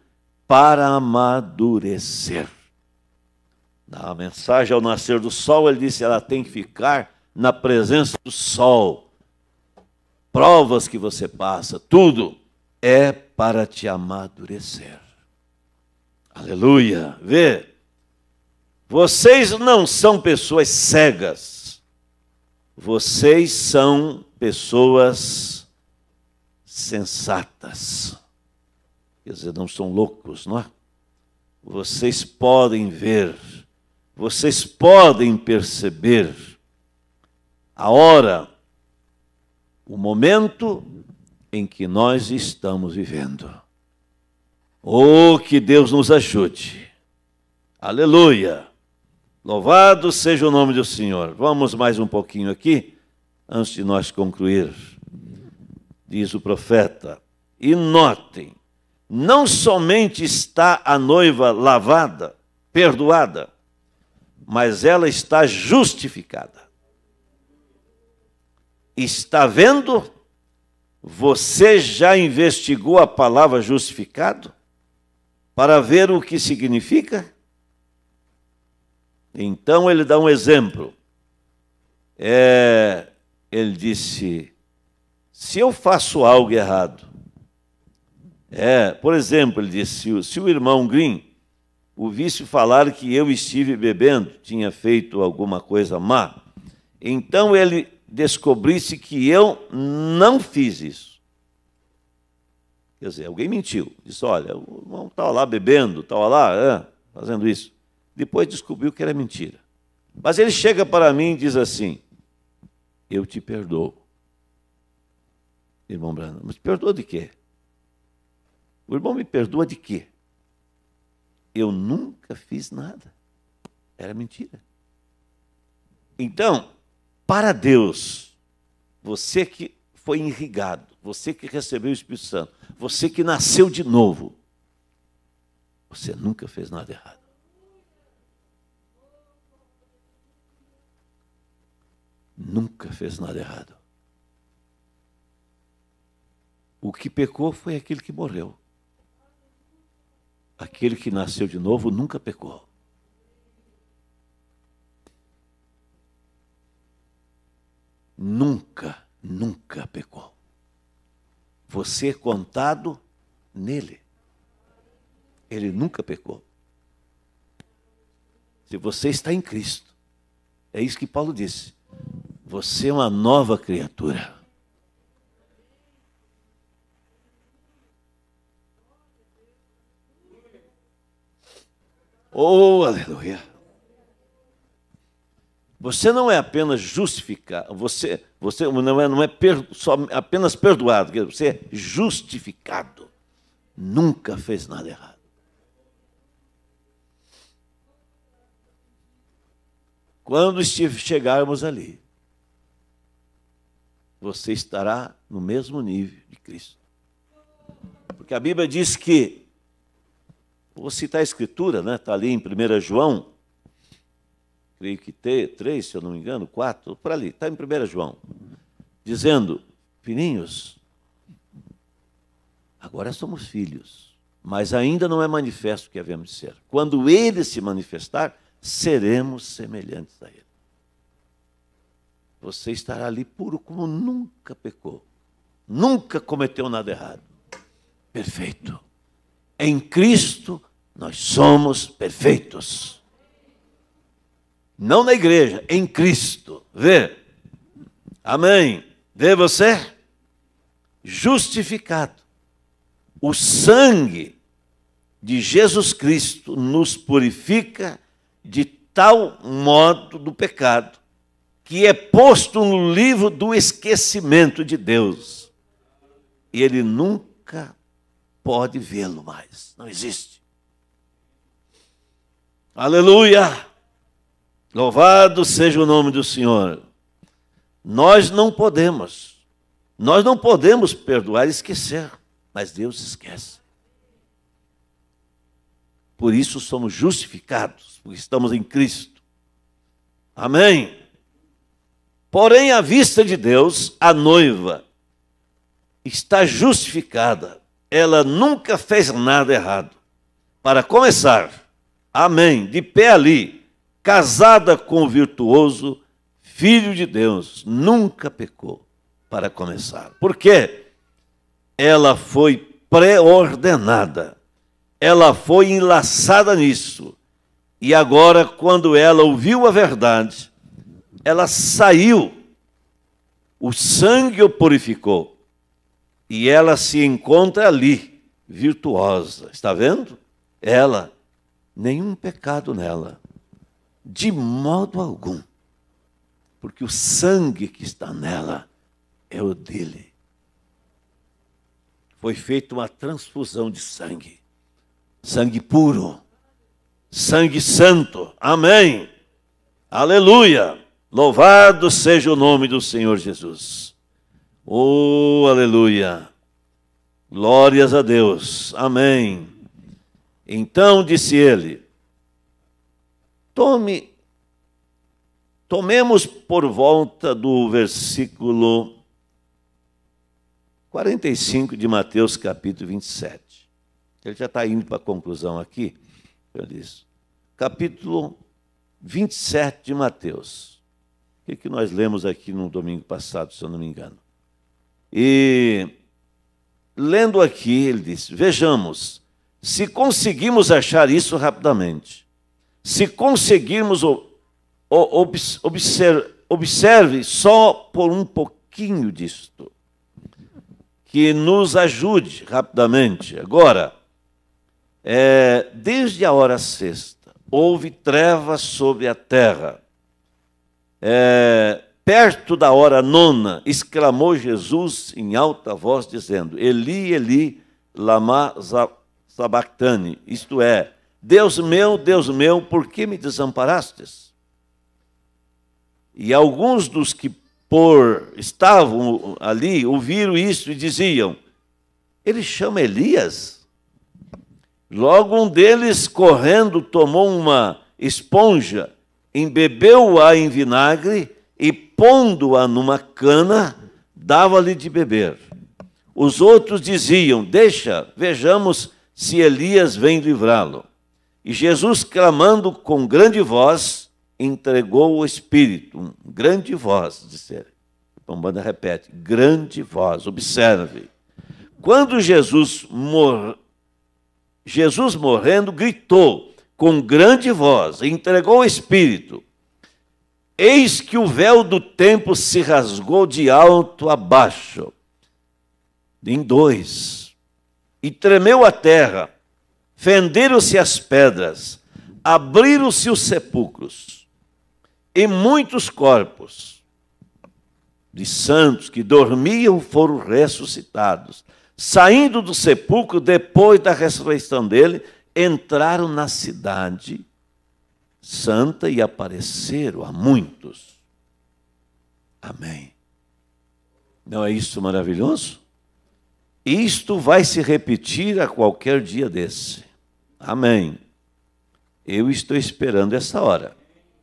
para amadurecer. Na mensagem ao nascer do sol, ele disse: ela tem que ficar na presença do sol provas que você passa, tudo é para te amadurecer. Aleluia! Vê, vocês não são pessoas cegas, vocês são pessoas sensatas. Quer dizer, não são loucos, não é? Vocês podem ver, vocês podem perceber a hora o momento em que nós estamos vivendo. Oh, que Deus nos ajude. Aleluia. Louvado seja o nome do Senhor. Vamos mais um pouquinho aqui, antes de nós concluir. Diz o profeta. E notem, não somente está a noiva lavada, perdoada, mas ela está justificada está vendo? Você já investigou a palavra justificado? Para ver o que significa? Então ele dá um exemplo. É, ele disse: se eu faço algo errado, é, por exemplo, ele disse: se o irmão Green o vício falar que eu estive bebendo, tinha feito alguma coisa má, então ele descobrisse que eu não fiz isso. Quer dizer, alguém mentiu. Disse: olha, o irmão estava lá bebendo, estava lá é, fazendo isso. Depois descobriu que era mentira. Mas ele chega para mim e diz assim: Eu te perdoo. Irmão Brandão, mas perdoa de quê? O irmão me perdoa de quê? Eu nunca fiz nada. Era mentira. Então, para Deus, você que foi irrigado, você que recebeu o Espírito Santo, você que nasceu de novo, você nunca fez nada errado. Nunca fez nada errado. O que pecou foi aquele que morreu. Aquele que nasceu de novo nunca pecou. nunca, nunca pecou. Você é contado nele. Ele nunca pecou. Se você está em Cristo, é isso que Paulo disse. Você é uma nova criatura. Oh, aleluia. Você não é apenas justificado, você, você não é, não é per, só, apenas perdoado, você é justificado. Nunca fez nada errado. Quando chegarmos ali, você estará no mesmo nível de Cristo. Porque a Bíblia diz que, vou citar a Escritura, né? está ali em 1 João creio que três, se eu não me engano, quatro, por ali, está em 1 João, dizendo: Filhinhos, agora somos filhos, mas ainda não é manifesto o que havemos de ser. Quando ele se manifestar, seremos semelhantes a ele. Você estará ali puro como nunca pecou, nunca cometeu nada errado. Perfeito. Em Cristo nós somos perfeitos. Não na igreja, em Cristo. Vê? Amém. Vê você? Justificado. O sangue de Jesus Cristo nos purifica de tal modo do pecado que é posto no livro do esquecimento de Deus. E ele nunca pode vê-lo mais. Não existe. Aleluia! Louvado seja o nome do Senhor. Nós não podemos, nós não podemos perdoar e esquecer, mas Deus esquece. Por isso somos justificados, porque estamos em Cristo. Amém? Porém, à vista de Deus, a noiva está justificada. Ela nunca fez nada errado. Para começar, amém, de pé ali, casada com o virtuoso, filho de Deus, nunca pecou, para começar. Por quê? Ela foi preordenada, ela foi enlaçada nisso. E agora, quando ela ouviu a verdade, ela saiu, o sangue o purificou, e ela se encontra ali, virtuosa. Está vendo? Ela, nenhum pecado nela de modo algum, porque o sangue que está nela é o dele. Foi feita uma transfusão de sangue, sangue puro, sangue santo. Amém. Aleluia. Louvado seja o nome do Senhor Jesus. Oh, aleluia. Glórias a Deus. Amém. Então disse ele: Tome, tomemos por volta do versículo 45 de Mateus, capítulo 27. Ele já está indo para a conclusão aqui. Eu disse, capítulo 27 de Mateus. O que, que nós lemos aqui no domingo passado, se eu não me engano? E lendo aqui, ele disse: Vejamos, se conseguimos achar isso rapidamente se conseguirmos observe, observe só por um pouquinho disto, que nos ajude rapidamente. Agora, é, desde a hora sexta, houve trevas sobre a terra. É, perto da hora nona, exclamou Jesus em alta voz, dizendo: Eli, Eli, lama sabachthani. Isto é, Deus meu, Deus meu, por que me desamparastes? E alguns dos que por estavam ali ouviram isso e diziam: Ele chama Elias. Logo um deles, correndo, tomou uma esponja, embebeu-a em vinagre e, pondo-a numa cana, dava-lhe de beber. Os outros diziam: Deixa, vejamos se Elias vem livrá-lo. E Jesus, clamando com grande voz, entregou o Espírito, um grande voz, disseram. Então, Pombanda repete, grande voz, observe. Quando Jesus, mor... Jesus morrendo, gritou com grande voz, entregou o Espírito. Eis que o véu do templo se rasgou de alto a baixo, em dois, e tremeu a terra, fenderam-se as pedras, abriram-se os sepulcros, e muitos corpos de santos que dormiam foram ressuscitados. Saindo do sepulcro, depois da ressurreição dele, entraram na cidade santa e apareceram a muitos. Amém. Não é isso maravilhoso? Isto vai se repetir a qualquer dia desse. Amém. Eu estou esperando essa hora.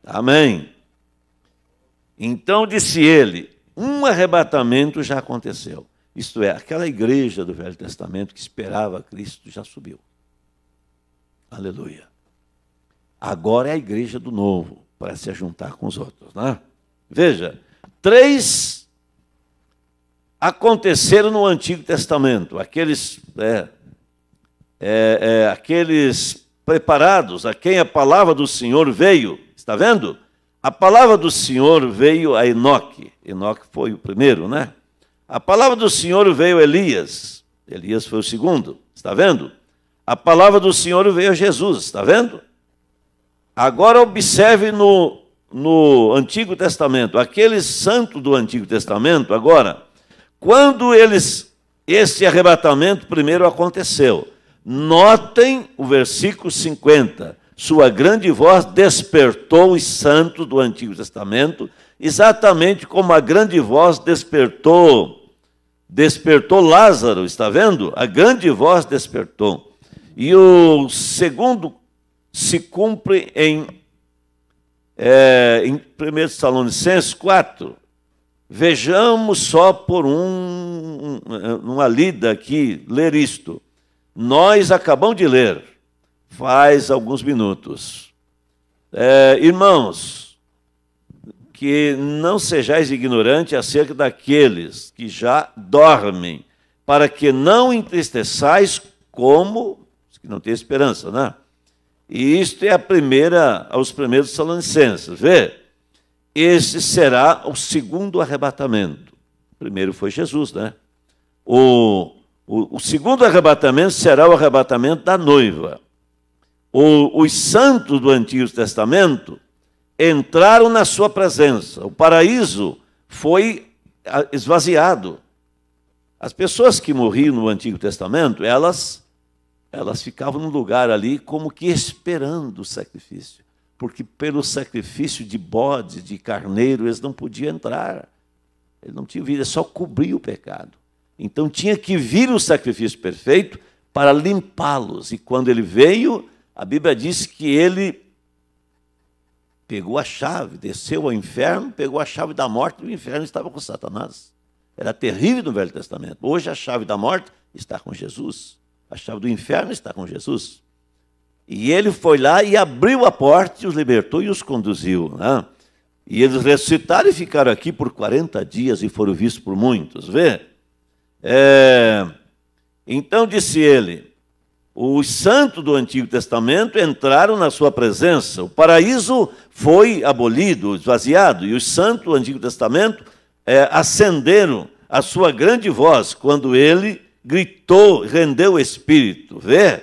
Amém. Então disse ele: um arrebatamento já aconteceu. Isto é, aquela igreja do Velho Testamento que esperava Cristo já subiu. Aleluia. Agora é a igreja do novo, para se juntar com os outros. Né? Veja, três aconteceram no Antigo Testamento, aqueles é, é, é, aqueles preparados, a quem a palavra do Senhor veio. Está vendo? A palavra do Senhor veio a Enoque. Enoque foi o primeiro, né? A palavra do Senhor veio a Elias. Elias foi o segundo. Está vendo? A palavra do Senhor veio a Jesus. Está vendo? Agora observe no, no Antigo Testamento. Aqueles santos do Antigo Testamento, agora, quando eles. Esse arrebatamento primeiro aconteceu. Notem o versículo 50. Sua grande voz despertou os santos do Antigo Testamento, exatamente como a grande voz despertou despertou Lázaro, está vendo? A grande voz despertou. E o segundo se cumpre em, é, em 1 Tessalonicenses 4. Vejamos só por um, uma lida aqui, ler isto. Nós acabamos de ler, faz alguns minutos. É, irmãos, que não sejais ignorantes acerca daqueles que já dormem, para que não entristeçais como os que não têm esperança, né? E isto é a primeira aos primeiros salonicenses. Vê, esse será o segundo arrebatamento. O primeiro foi Jesus, né? O o, o segundo arrebatamento será o arrebatamento da noiva. O, os santos do Antigo Testamento entraram na sua presença. O paraíso foi ah, esvaziado. As pessoas que morriam no Antigo Testamento, elas elas ficavam num lugar ali como que esperando o sacrifício, porque pelo sacrifício de bode, de carneiro, eles não podiam entrar. Eles não tinham vida, só cobria o pecado. Então tinha que vir o sacrifício perfeito para limpá-los. E quando ele veio, a Bíblia diz que ele pegou a chave, desceu ao inferno, pegou a chave da morte, e o inferno estava com Satanás. Era terrível no Velho Testamento. Hoje a chave da morte está com Jesus. A chave do inferno está com Jesus. E ele foi lá e abriu a porta e os libertou e os conduziu. Né? E eles ressuscitaram e ficaram aqui por 40 dias e foram vistos por muitos. Vê? É, então disse ele: os santos do Antigo Testamento entraram na sua presença. O paraíso foi abolido, esvaziado, e os santos do Antigo Testamento é, acenderam a sua grande voz quando ele gritou, rendeu o espírito. Vê?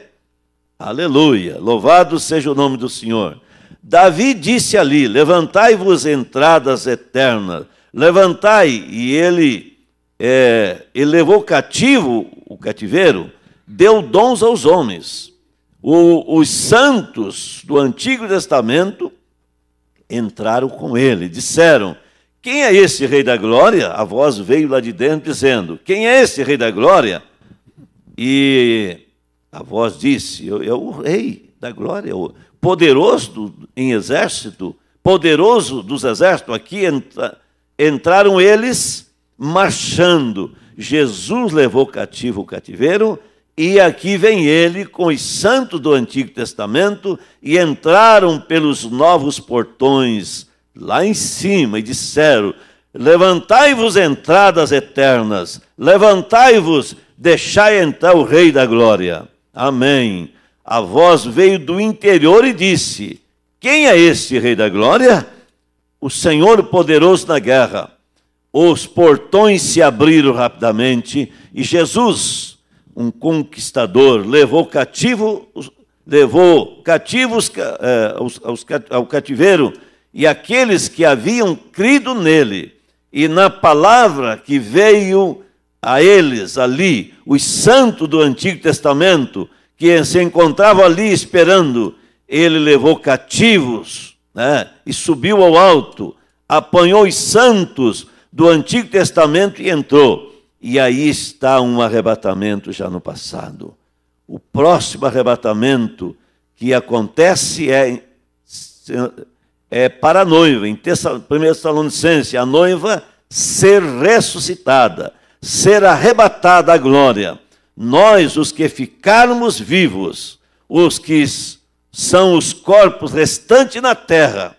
Aleluia! Louvado seja o nome do Senhor. Davi disse ali: Levantai-vos entradas eternas, levantai, e ele é, ele levou cativo o cativeiro, deu dons aos homens. O, os santos do Antigo Testamento entraram com ele, disseram: Quem é esse Rei da Glória? A voz veio lá de dentro dizendo: Quem é esse Rei da Glória? E a voz disse: É o Rei da Glória, o poderoso do, em exército, poderoso dos exércitos. Aqui entra, entraram eles marchando. Jesus levou cativo o cativeiro, e aqui vem ele com os santos do Antigo Testamento e entraram pelos novos portões lá em cima e disseram: Levantai-vos entradas eternas, levantai-vos, deixai entrar o Rei da Glória. Amém. A voz veio do interior e disse: Quem é este Rei da Glória? O Senhor poderoso na guerra os portões se abriram rapidamente e Jesus, um conquistador, levou cativo, levou cativos eh, aos, ao cativeiro e aqueles que haviam crido nele. E na palavra que veio a eles ali, os santos do Antigo Testamento, que se encontravam ali esperando, ele levou cativos né, e subiu ao alto, apanhou os santos do Antigo Testamento e entrou. E aí está um arrebatamento já no passado. O próximo arrebatamento que acontece é, é para a noiva, em 1 Tessalonicense, a noiva ser ressuscitada, ser arrebatada à glória. Nós, os que ficarmos vivos, os que são os corpos restantes na terra,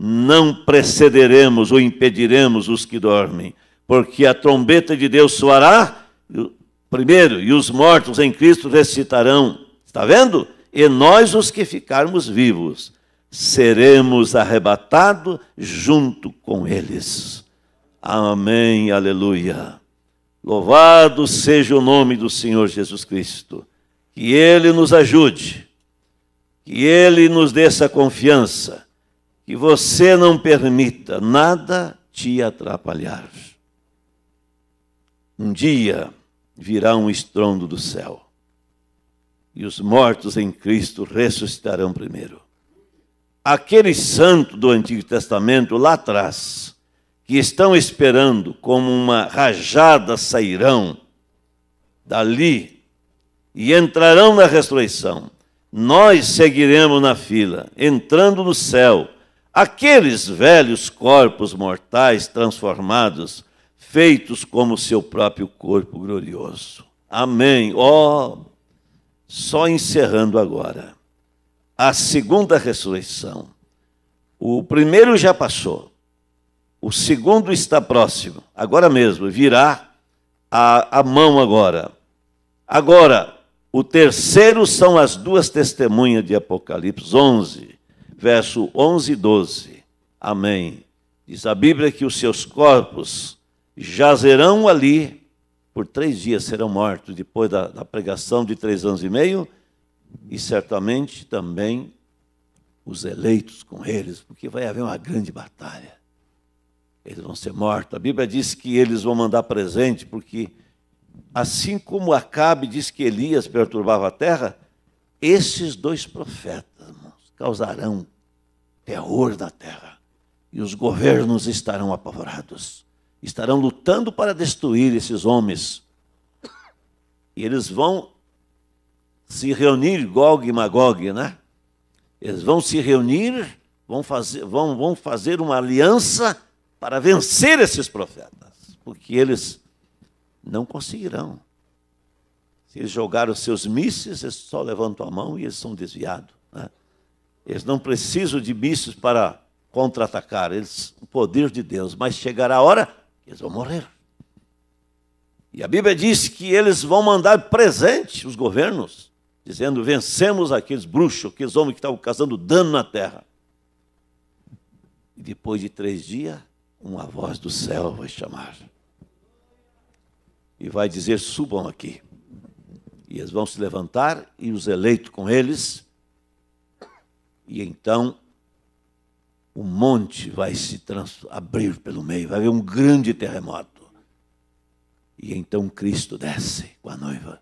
não precederemos ou impediremos os que dormem, porque a trombeta de Deus soará primeiro, e os mortos em Cristo ressuscitarão. Está vendo? E nós, os que ficarmos vivos, seremos arrebatados junto com eles. Amém, aleluia. Louvado seja o nome do Senhor Jesus Cristo. Que Ele nos ajude, que Ele nos dê essa confiança que você não permita nada te atrapalhar. Um dia virá um estrondo do céu e os mortos em Cristo ressuscitarão primeiro. Aquele santo do Antigo Testamento lá atrás, que estão esperando como uma rajada sairão dali e entrarão na ressurreição. Nós seguiremos na fila, entrando no céu Aqueles velhos corpos mortais transformados, feitos como seu próprio corpo glorioso. Amém. Ó, oh, só encerrando agora. A segunda ressurreição. O primeiro já passou. O segundo está próximo. Agora mesmo, virá a, a mão agora. Agora, o terceiro são as duas testemunhas de Apocalipse 11 verso 11 e 12. Amém. Diz a Bíblia que os seus corpos jazerão ali por três dias, serão mortos, depois da, da pregação de três anos e meio, e certamente também os eleitos com eles, porque vai haver uma grande batalha. Eles vão ser mortos. A Bíblia diz que eles vão mandar presente, porque assim como Acabe diz que Elias perturbava a terra, esses dois profetas causarão terror na terra, e os governos estarão apavorados, estarão lutando para destruir esses homens. E eles vão se reunir, Gog e Magog, né? Eles vão se reunir, vão fazer, vão, vão fazer uma aliança para vencer esses profetas, porque eles não conseguirão. Se eles os seus mísseis, eles só levantam a mão e eles são desviados. Eles não precisam de mísseis para contra-atacar, eles o poder de Deus, mas chegará a hora que eles vão morrer. E a Bíblia diz que eles vão mandar presente os governos, dizendo: vencemos aqueles bruxos, aqueles homens que estavam causando dano na terra. E depois de três dias, uma voz do céu vai chamar e vai dizer: subam aqui. E eles vão se levantar e os eleitos com eles e então o monte vai se abrir pelo meio, vai haver um grande terremoto. E então Cristo desce com a noiva.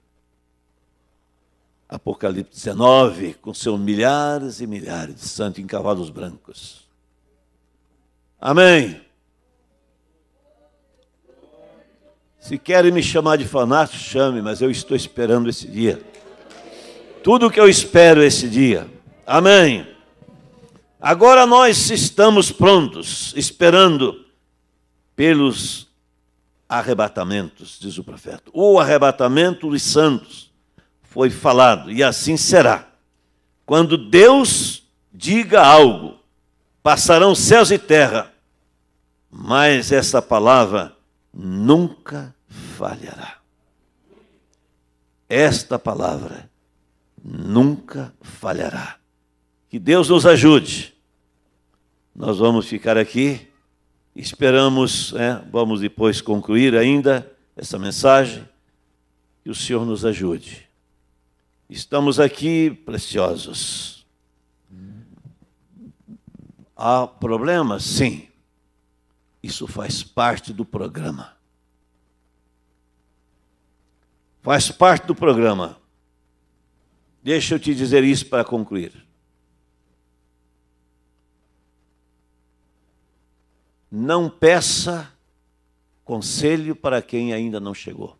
Apocalipse 19, com seus milhares e milhares de santos em cavalos brancos. Amém. Se querem me chamar de fanático, chame, mas eu estou esperando esse dia. Tudo que eu espero é esse dia. Amém. Agora nós estamos prontos, esperando pelos arrebatamentos, diz o profeta. O arrebatamento dos santos foi falado, e assim será. Quando Deus diga algo, passarão céus e terra, mas essa palavra nunca falhará. Esta palavra nunca falhará. Que Deus nos ajude. Nós vamos ficar aqui. Esperamos, né, vamos depois concluir ainda essa mensagem. Que o Senhor nos ajude. Estamos aqui, preciosos. Há problemas? Sim. Isso faz parte do programa. Faz parte do programa. Deixa eu te dizer isso para concluir. não peça conselho para quem ainda não chegou.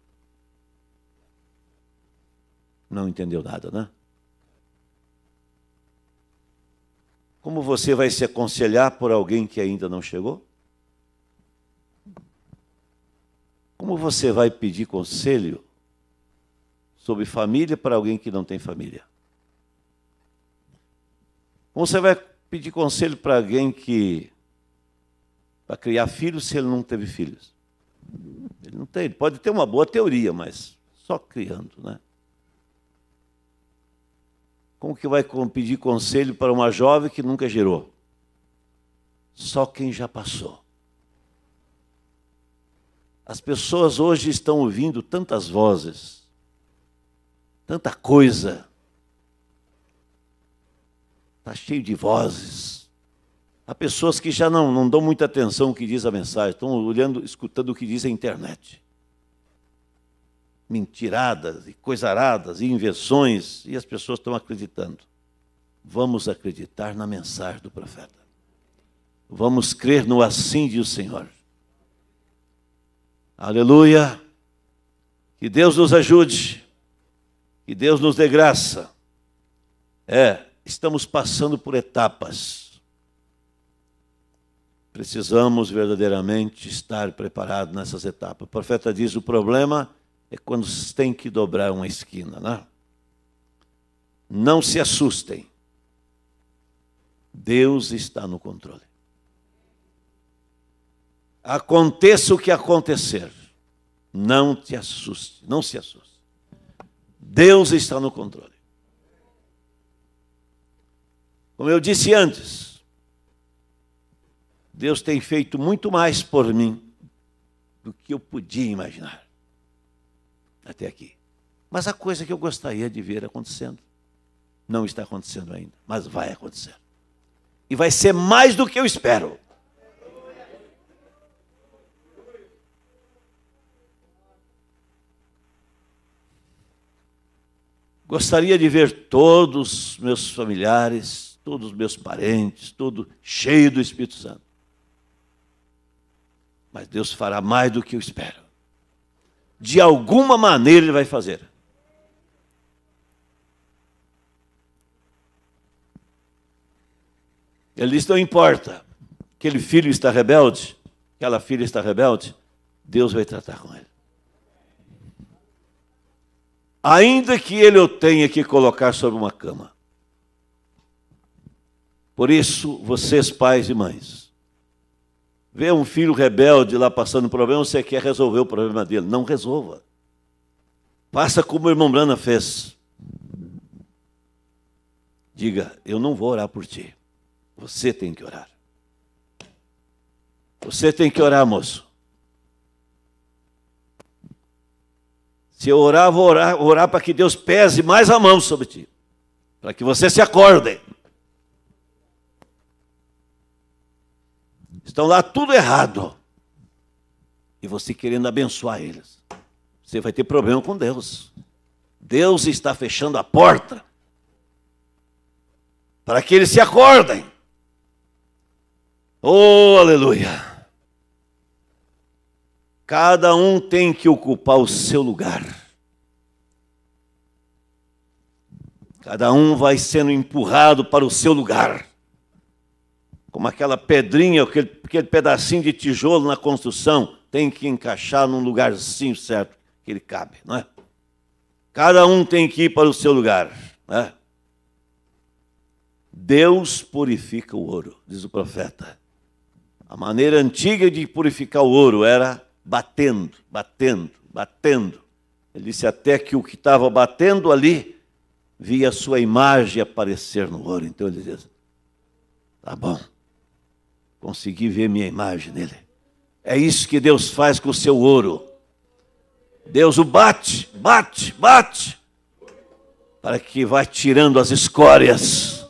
Não entendeu nada, né? Como você vai se aconselhar por alguém que ainda não chegou? Como você vai pedir conselho sobre família para alguém que não tem família? Como você vai pedir conselho para alguém que para criar filhos se ele não teve filhos? Ele não tem, ele pode ter uma boa teoria, mas só criando, né? Como que vai pedir conselho para uma jovem que nunca gerou? Só quem já passou. As pessoas hoje estão ouvindo tantas vozes, tanta coisa. Está cheio de vozes Há pessoas que já não, não dão muita atenção ao que diz a mensagem, estão olhando, escutando o que diz a internet. Mentiradas e coisaradas e invenções, e as pessoas estão acreditando. Vamos acreditar na mensagem do profeta. Vamos crer no assim de o Senhor. Aleluia! Que Deus nos ajude, que Deus nos dê graça. É, estamos passando por etapas Precisamos verdadeiramente estar preparados nessas etapas. O profeta diz: o problema é quando tem que dobrar uma esquina. Né? Não se assustem. Deus está no controle. Aconteça o que acontecer, não te assuste, não se assuste. Deus está no controle. Como eu disse antes, Deus tem feito muito mais por mim do que eu podia imaginar até aqui. Mas a coisa que eu gostaria de ver acontecendo não está acontecendo ainda, mas vai acontecer. E vai ser mais do que eu espero. Gostaria de ver todos meus familiares, todos meus parentes, todo cheio do Espírito Santo. Mas Deus fará mais do que eu espero. De alguma maneira Ele vai fazer. Ele disse: não importa, aquele filho está rebelde, aquela filha está rebelde, Deus vai tratar com ele. Ainda que ele o tenha que colocar sobre uma cama. Por isso, vocês, pais e mães, Vê um filho rebelde lá passando problema, você quer resolver o problema dele. Não resolva. Faça como o irmão Brana fez. Diga, eu não vou orar por ti. Você tem que orar. Você tem que orar, moço. Se eu orar, vou orar, orar para que Deus pese mais a mão sobre ti. Para que você se acorde. estão lá tudo errado. E você querendo abençoar eles. Você vai ter problema com Deus. Deus está fechando a porta para que eles se acordem. Oh, aleluia! Cada um tem que ocupar o seu lugar. Cada um vai sendo empurrado para o seu lugar como aquela pedrinha, aquele, aquele pedacinho de tijolo na construção, tem que encaixar num lugarzinho certo que ele cabe, não é? Cada um tem que ir para o seu lugar, né? Deus purifica o ouro, diz o profeta. A maneira antiga de purificar o ouro era batendo, batendo, batendo. Ele disse até que o que estava batendo ali via a sua imagem aparecer no ouro. Então ele diz: tá bom, consegui ver minha imagem nele. É isso que Deus faz com o seu ouro. Deus o bate, bate, bate, para que vá tirando as escórias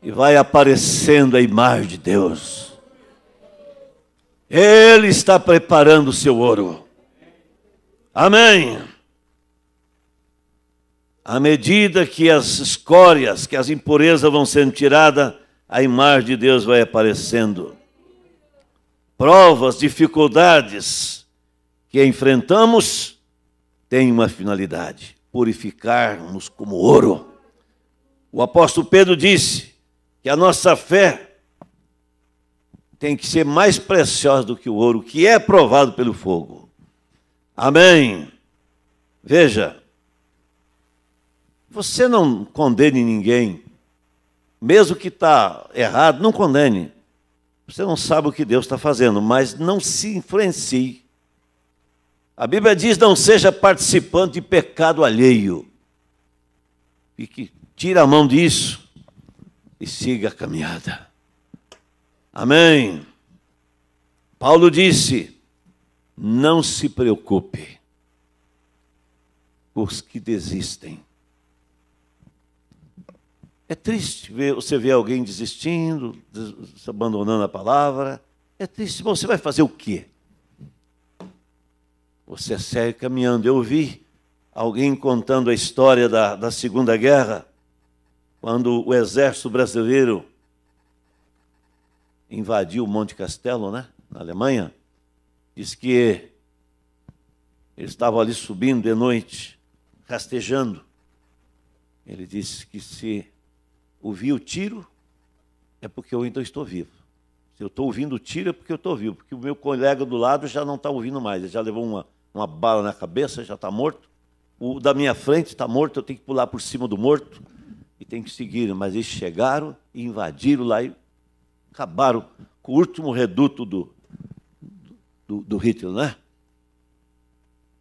e vai aparecendo a imagem de Deus. Ele está preparando o seu ouro. Amém. À medida que as escórias, que as impurezas vão sendo tiradas, a imagem de Deus vai aparecendo. Provas, dificuldades que enfrentamos têm uma finalidade: purificar-nos como ouro. O apóstolo Pedro disse que a nossa fé tem que ser mais preciosa do que o ouro, que é provado pelo fogo. Amém. Veja, você não condene ninguém mesmo que está errado, não condene. Você não sabe o que Deus está fazendo, mas não se influencie. A Bíblia diz: não seja participante de pecado alheio. E que tira a mão disso e siga a caminhada. Amém. Paulo disse: não se preocupe com os que desistem é triste ver, você ver alguém desistindo, des abandonando a palavra. É triste. Bom, você vai fazer o quê? Você é segue caminhando. Eu vi alguém contando a história da, da Segunda Guerra, quando o exército brasileiro invadiu o Monte Castelo, né, na Alemanha. Diz que eles estavam ali subindo de noite, rastejando. Ele disse que se ouvi o tiro, é porque eu ainda estou vivo. Se eu estou ouvindo o tiro, é porque eu estou vivo, porque o meu colega do lado já não está ouvindo mais, ele já levou uma, uma bala na cabeça, já está morto. O da minha frente está morto, eu tenho que pular por cima do morto e tenho que seguir. Mas eles chegaram e invadiram lá e acabaram com o último reduto do, do, do Hitler, né?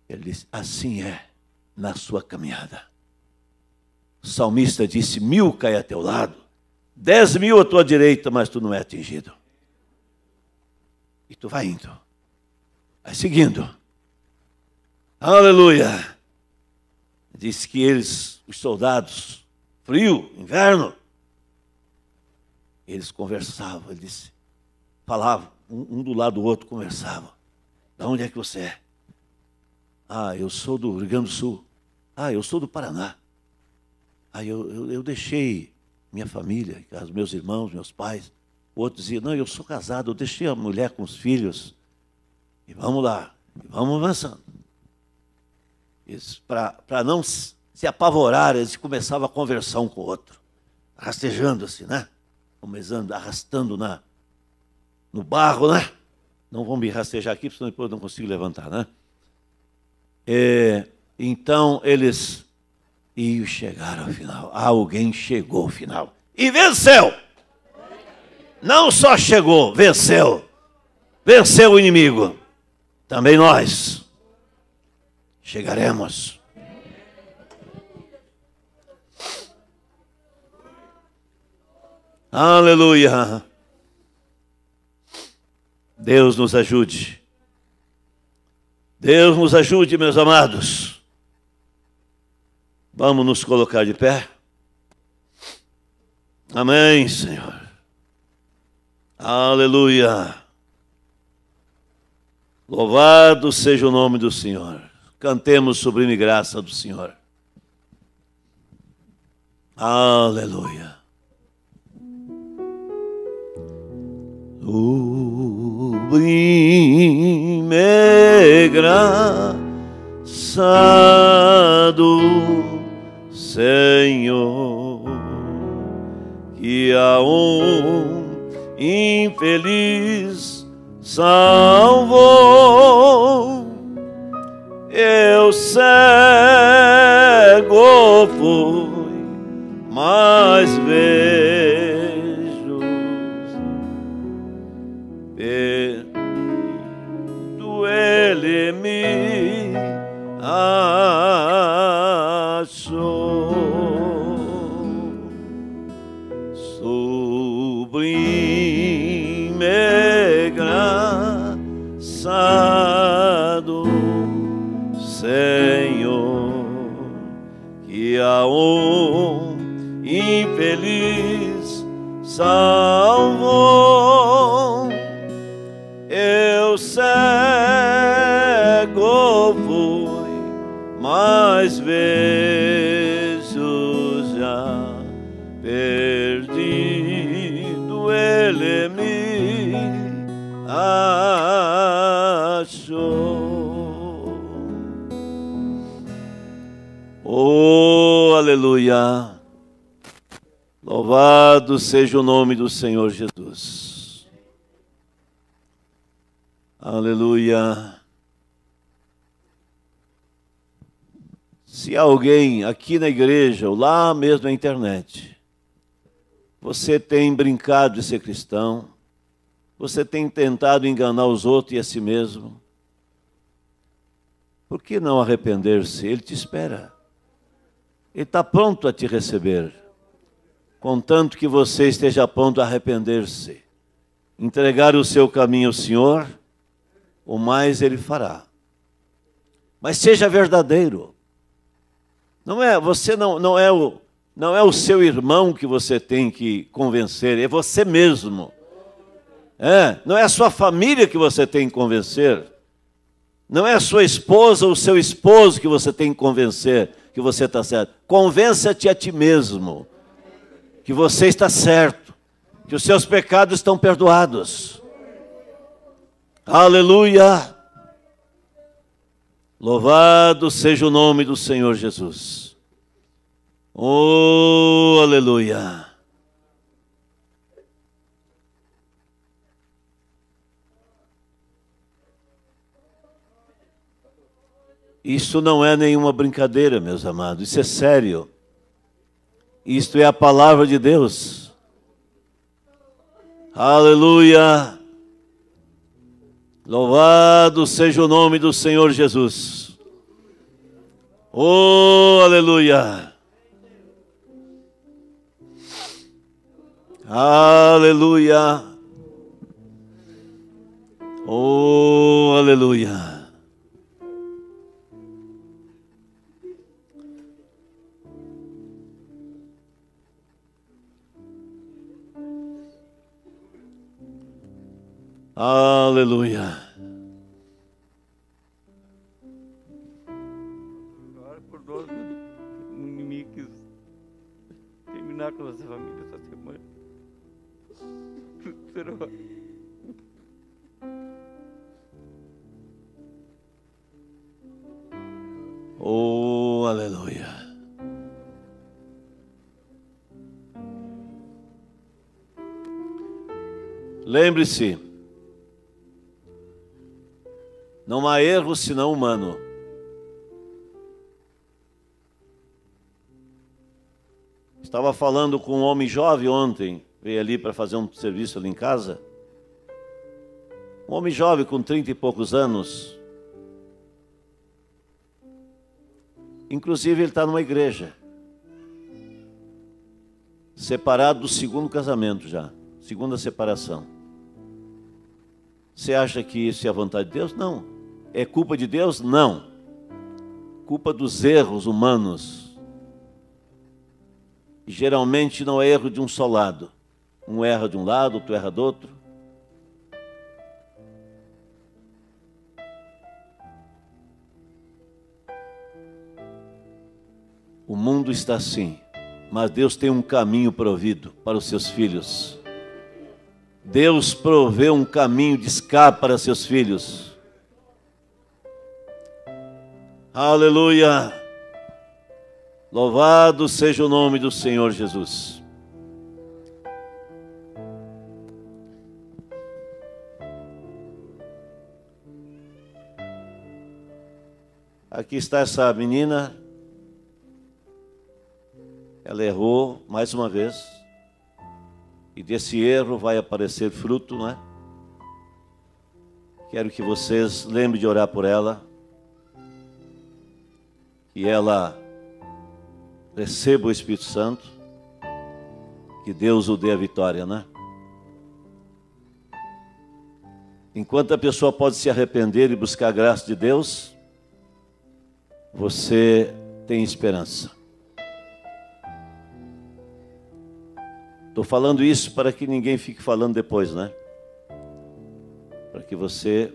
Ele disse: assim é na sua caminhada. O salmista disse: mil cai a teu lado, dez mil à tua direita, mas tu não é atingido. E tu vai indo, vai seguindo. Aleluia! Diz que eles, os soldados, frio, inverno, eles conversavam, ele disse, falavam, um, um do lado do outro conversavam. De onde é que você é? Ah, eu sou do Rio Grande do Sul. Ah, eu sou do Paraná. Aí eu, eu, eu deixei minha família, os meus irmãos, meus pais. O outro dizia: Não, eu sou casado, eu deixei a mulher com os filhos. E vamos lá, e vamos avançando. Para não se apavorar, eles começavam a conversar um com o outro, rastejando-se, assim, né? Começando, arrastando na, no barro, né? Não vão me rastejar aqui, senão depois eu não consigo levantar, né? É, então, eles e chegaram ao final. Alguém chegou ao final. E venceu! Não só chegou, venceu. Venceu o inimigo. Também nós chegaremos. Aleluia. Deus nos ajude. Deus nos ajude, meus amados. Vamos nos colocar de pé? Amém, Senhor. Aleluia. Louvado seja o nome do Senhor. Cantemos sublime graça do Senhor. Aleluia. Sublime graça do Senhor, que a um infeliz salvou, eu cego fui, mas vejo. Perdoe-me. Ah, Louvado seja o nome do Senhor Jesus. Aleluia. Se alguém aqui na igreja ou lá mesmo na internet, você tem brincado de ser cristão, você tem tentado enganar os outros e a si mesmo, por que não arrepender-se? Ele te espera. Ele está pronto a te receber contanto que você esteja pronto a arrepender-se. Entregar o seu caminho ao Senhor, o mais Ele fará. Mas seja verdadeiro. Não é, você não, não é o não é o seu irmão que você tem que convencer, é você mesmo. É, não é a sua família que você tem que convencer. Não é a sua esposa ou seu esposo que você tem que convencer que você está certo. Convença-te a ti mesmo que você está certo, que os seus pecados estão perdoados. Aleluia! Louvado seja o nome do Senhor Jesus. Oh, aleluia! Isso não é nenhuma brincadeira, meus amados, isso é sério. Isto é a palavra de Deus. Aleluia! Louvado seja o nome do Senhor Jesus. Oh, aleluia! Aleluia! Oh, aleluia! Aleluia. Agora por dois inimigo quis terminar com nossa família essa semana. [LAUGHS] Será? Oh, aleluia. Lembre-se, erro senão humano. Estava falando com um homem jovem ontem, veio ali para fazer um serviço ali em casa. Um homem jovem com trinta e poucos anos. Inclusive ele está numa igreja. Separado do segundo casamento já. Segunda separação. Você acha que isso é a vontade de Deus? Não. É culpa de Deus? Não. Culpa dos erros humanos. Geralmente não é erro de um só lado. Um erra de um lado, outro erra do outro. O mundo está assim, mas Deus tem um caminho provido para os seus filhos. Deus proveu um caminho de escape para seus filhos. Aleluia! Louvado seja o nome do Senhor Jesus. Aqui está essa menina. Ela errou mais uma vez. E desse erro vai aparecer fruto, né? Quero que vocês lembrem de orar por ela e ela receba o Espírito Santo, que Deus o dê a vitória, né? Enquanto a pessoa pode se arrepender e buscar a graça de Deus, você tem esperança. Estou falando isso para que ninguém fique falando depois, né? Para que você,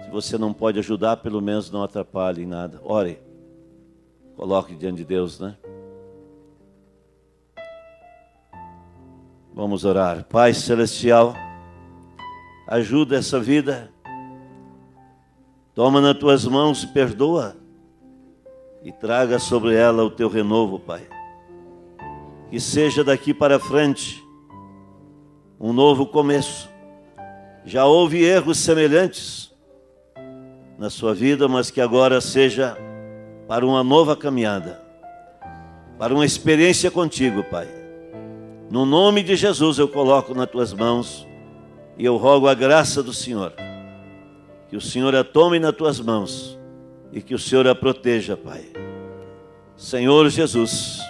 se você não pode ajudar, pelo menos não atrapalhe em nada. Ore coloque diante de Deus, né? Vamos orar. Pai Celestial, ajuda essa vida. Toma nas tuas mãos, perdoa e traga sobre ela o teu renovo, Pai. Que seja daqui para frente um novo começo. Já houve erros semelhantes na sua vida, mas que agora seja para uma nova caminhada, para uma experiência contigo, Pai. No nome de Jesus eu coloco nas tuas mãos e eu rogo a graça do Senhor. Que o Senhor a tome nas tuas mãos e que o Senhor a proteja, Pai. Senhor Jesus,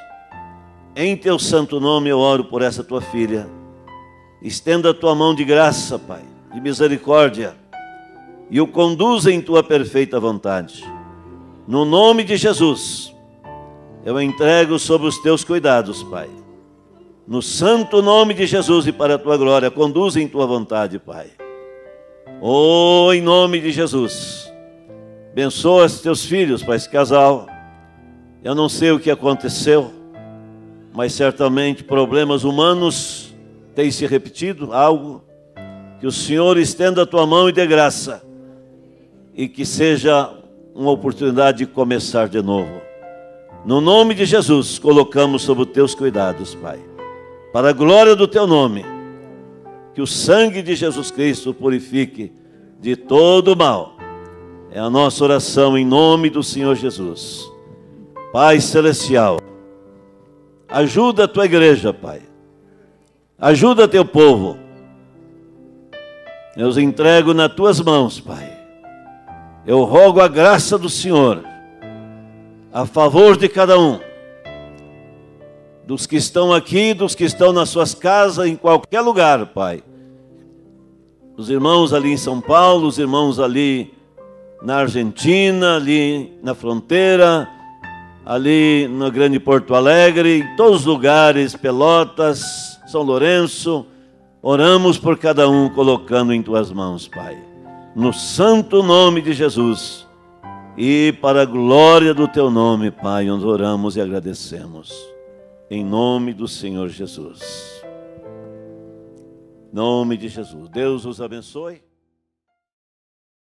em teu santo nome eu oro por essa tua filha. Estenda a tua mão de graça, Pai, de misericórdia, e o conduza em tua perfeita vontade. No nome de Jesus, eu entrego sob os teus cuidados, Pai. No santo nome de Jesus e para a tua glória, conduz em tua vontade, Pai. Oh, em nome de Jesus, abençoa os teus filhos, Pai, esse casal. Eu não sei o que aconteceu, mas certamente problemas humanos têm se repetido, algo. Que o Senhor estenda a tua mão e dê graça, e que seja uma oportunidade de começar de novo. No nome de Jesus, colocamos sob os teus cuidados, Pai. Para a glória do teu nome, que o sangue de Jesus Cristo purifique de todo mal. É a nossa oração em nome do Senhor Jesus. Pai celestial, ajuda a tua igreja, Pai. Ajuda teu povo. Eu os entrego nas tuas mãos, Pai. Eu rogo a graça do Senhor a favor de cada um, dos que estão aqui, dos que estão nas suas casas, em qualquer lugar, Pai. Os irmãos ali em São Paulo, os irmãos ali na Argentina, ali na fronteira, ali no Grande Porto Alegre, em todos os lugares, Pelotas, São Lourenço, oramos por cada um, colocando em tuas mãos, Pai no santo nome de Jesus e para a glória do teu nome, Pai, onde oramos e agradecemos. Em nome do Senhor Jesus. Em nome de Jesus. Deus os abençoe.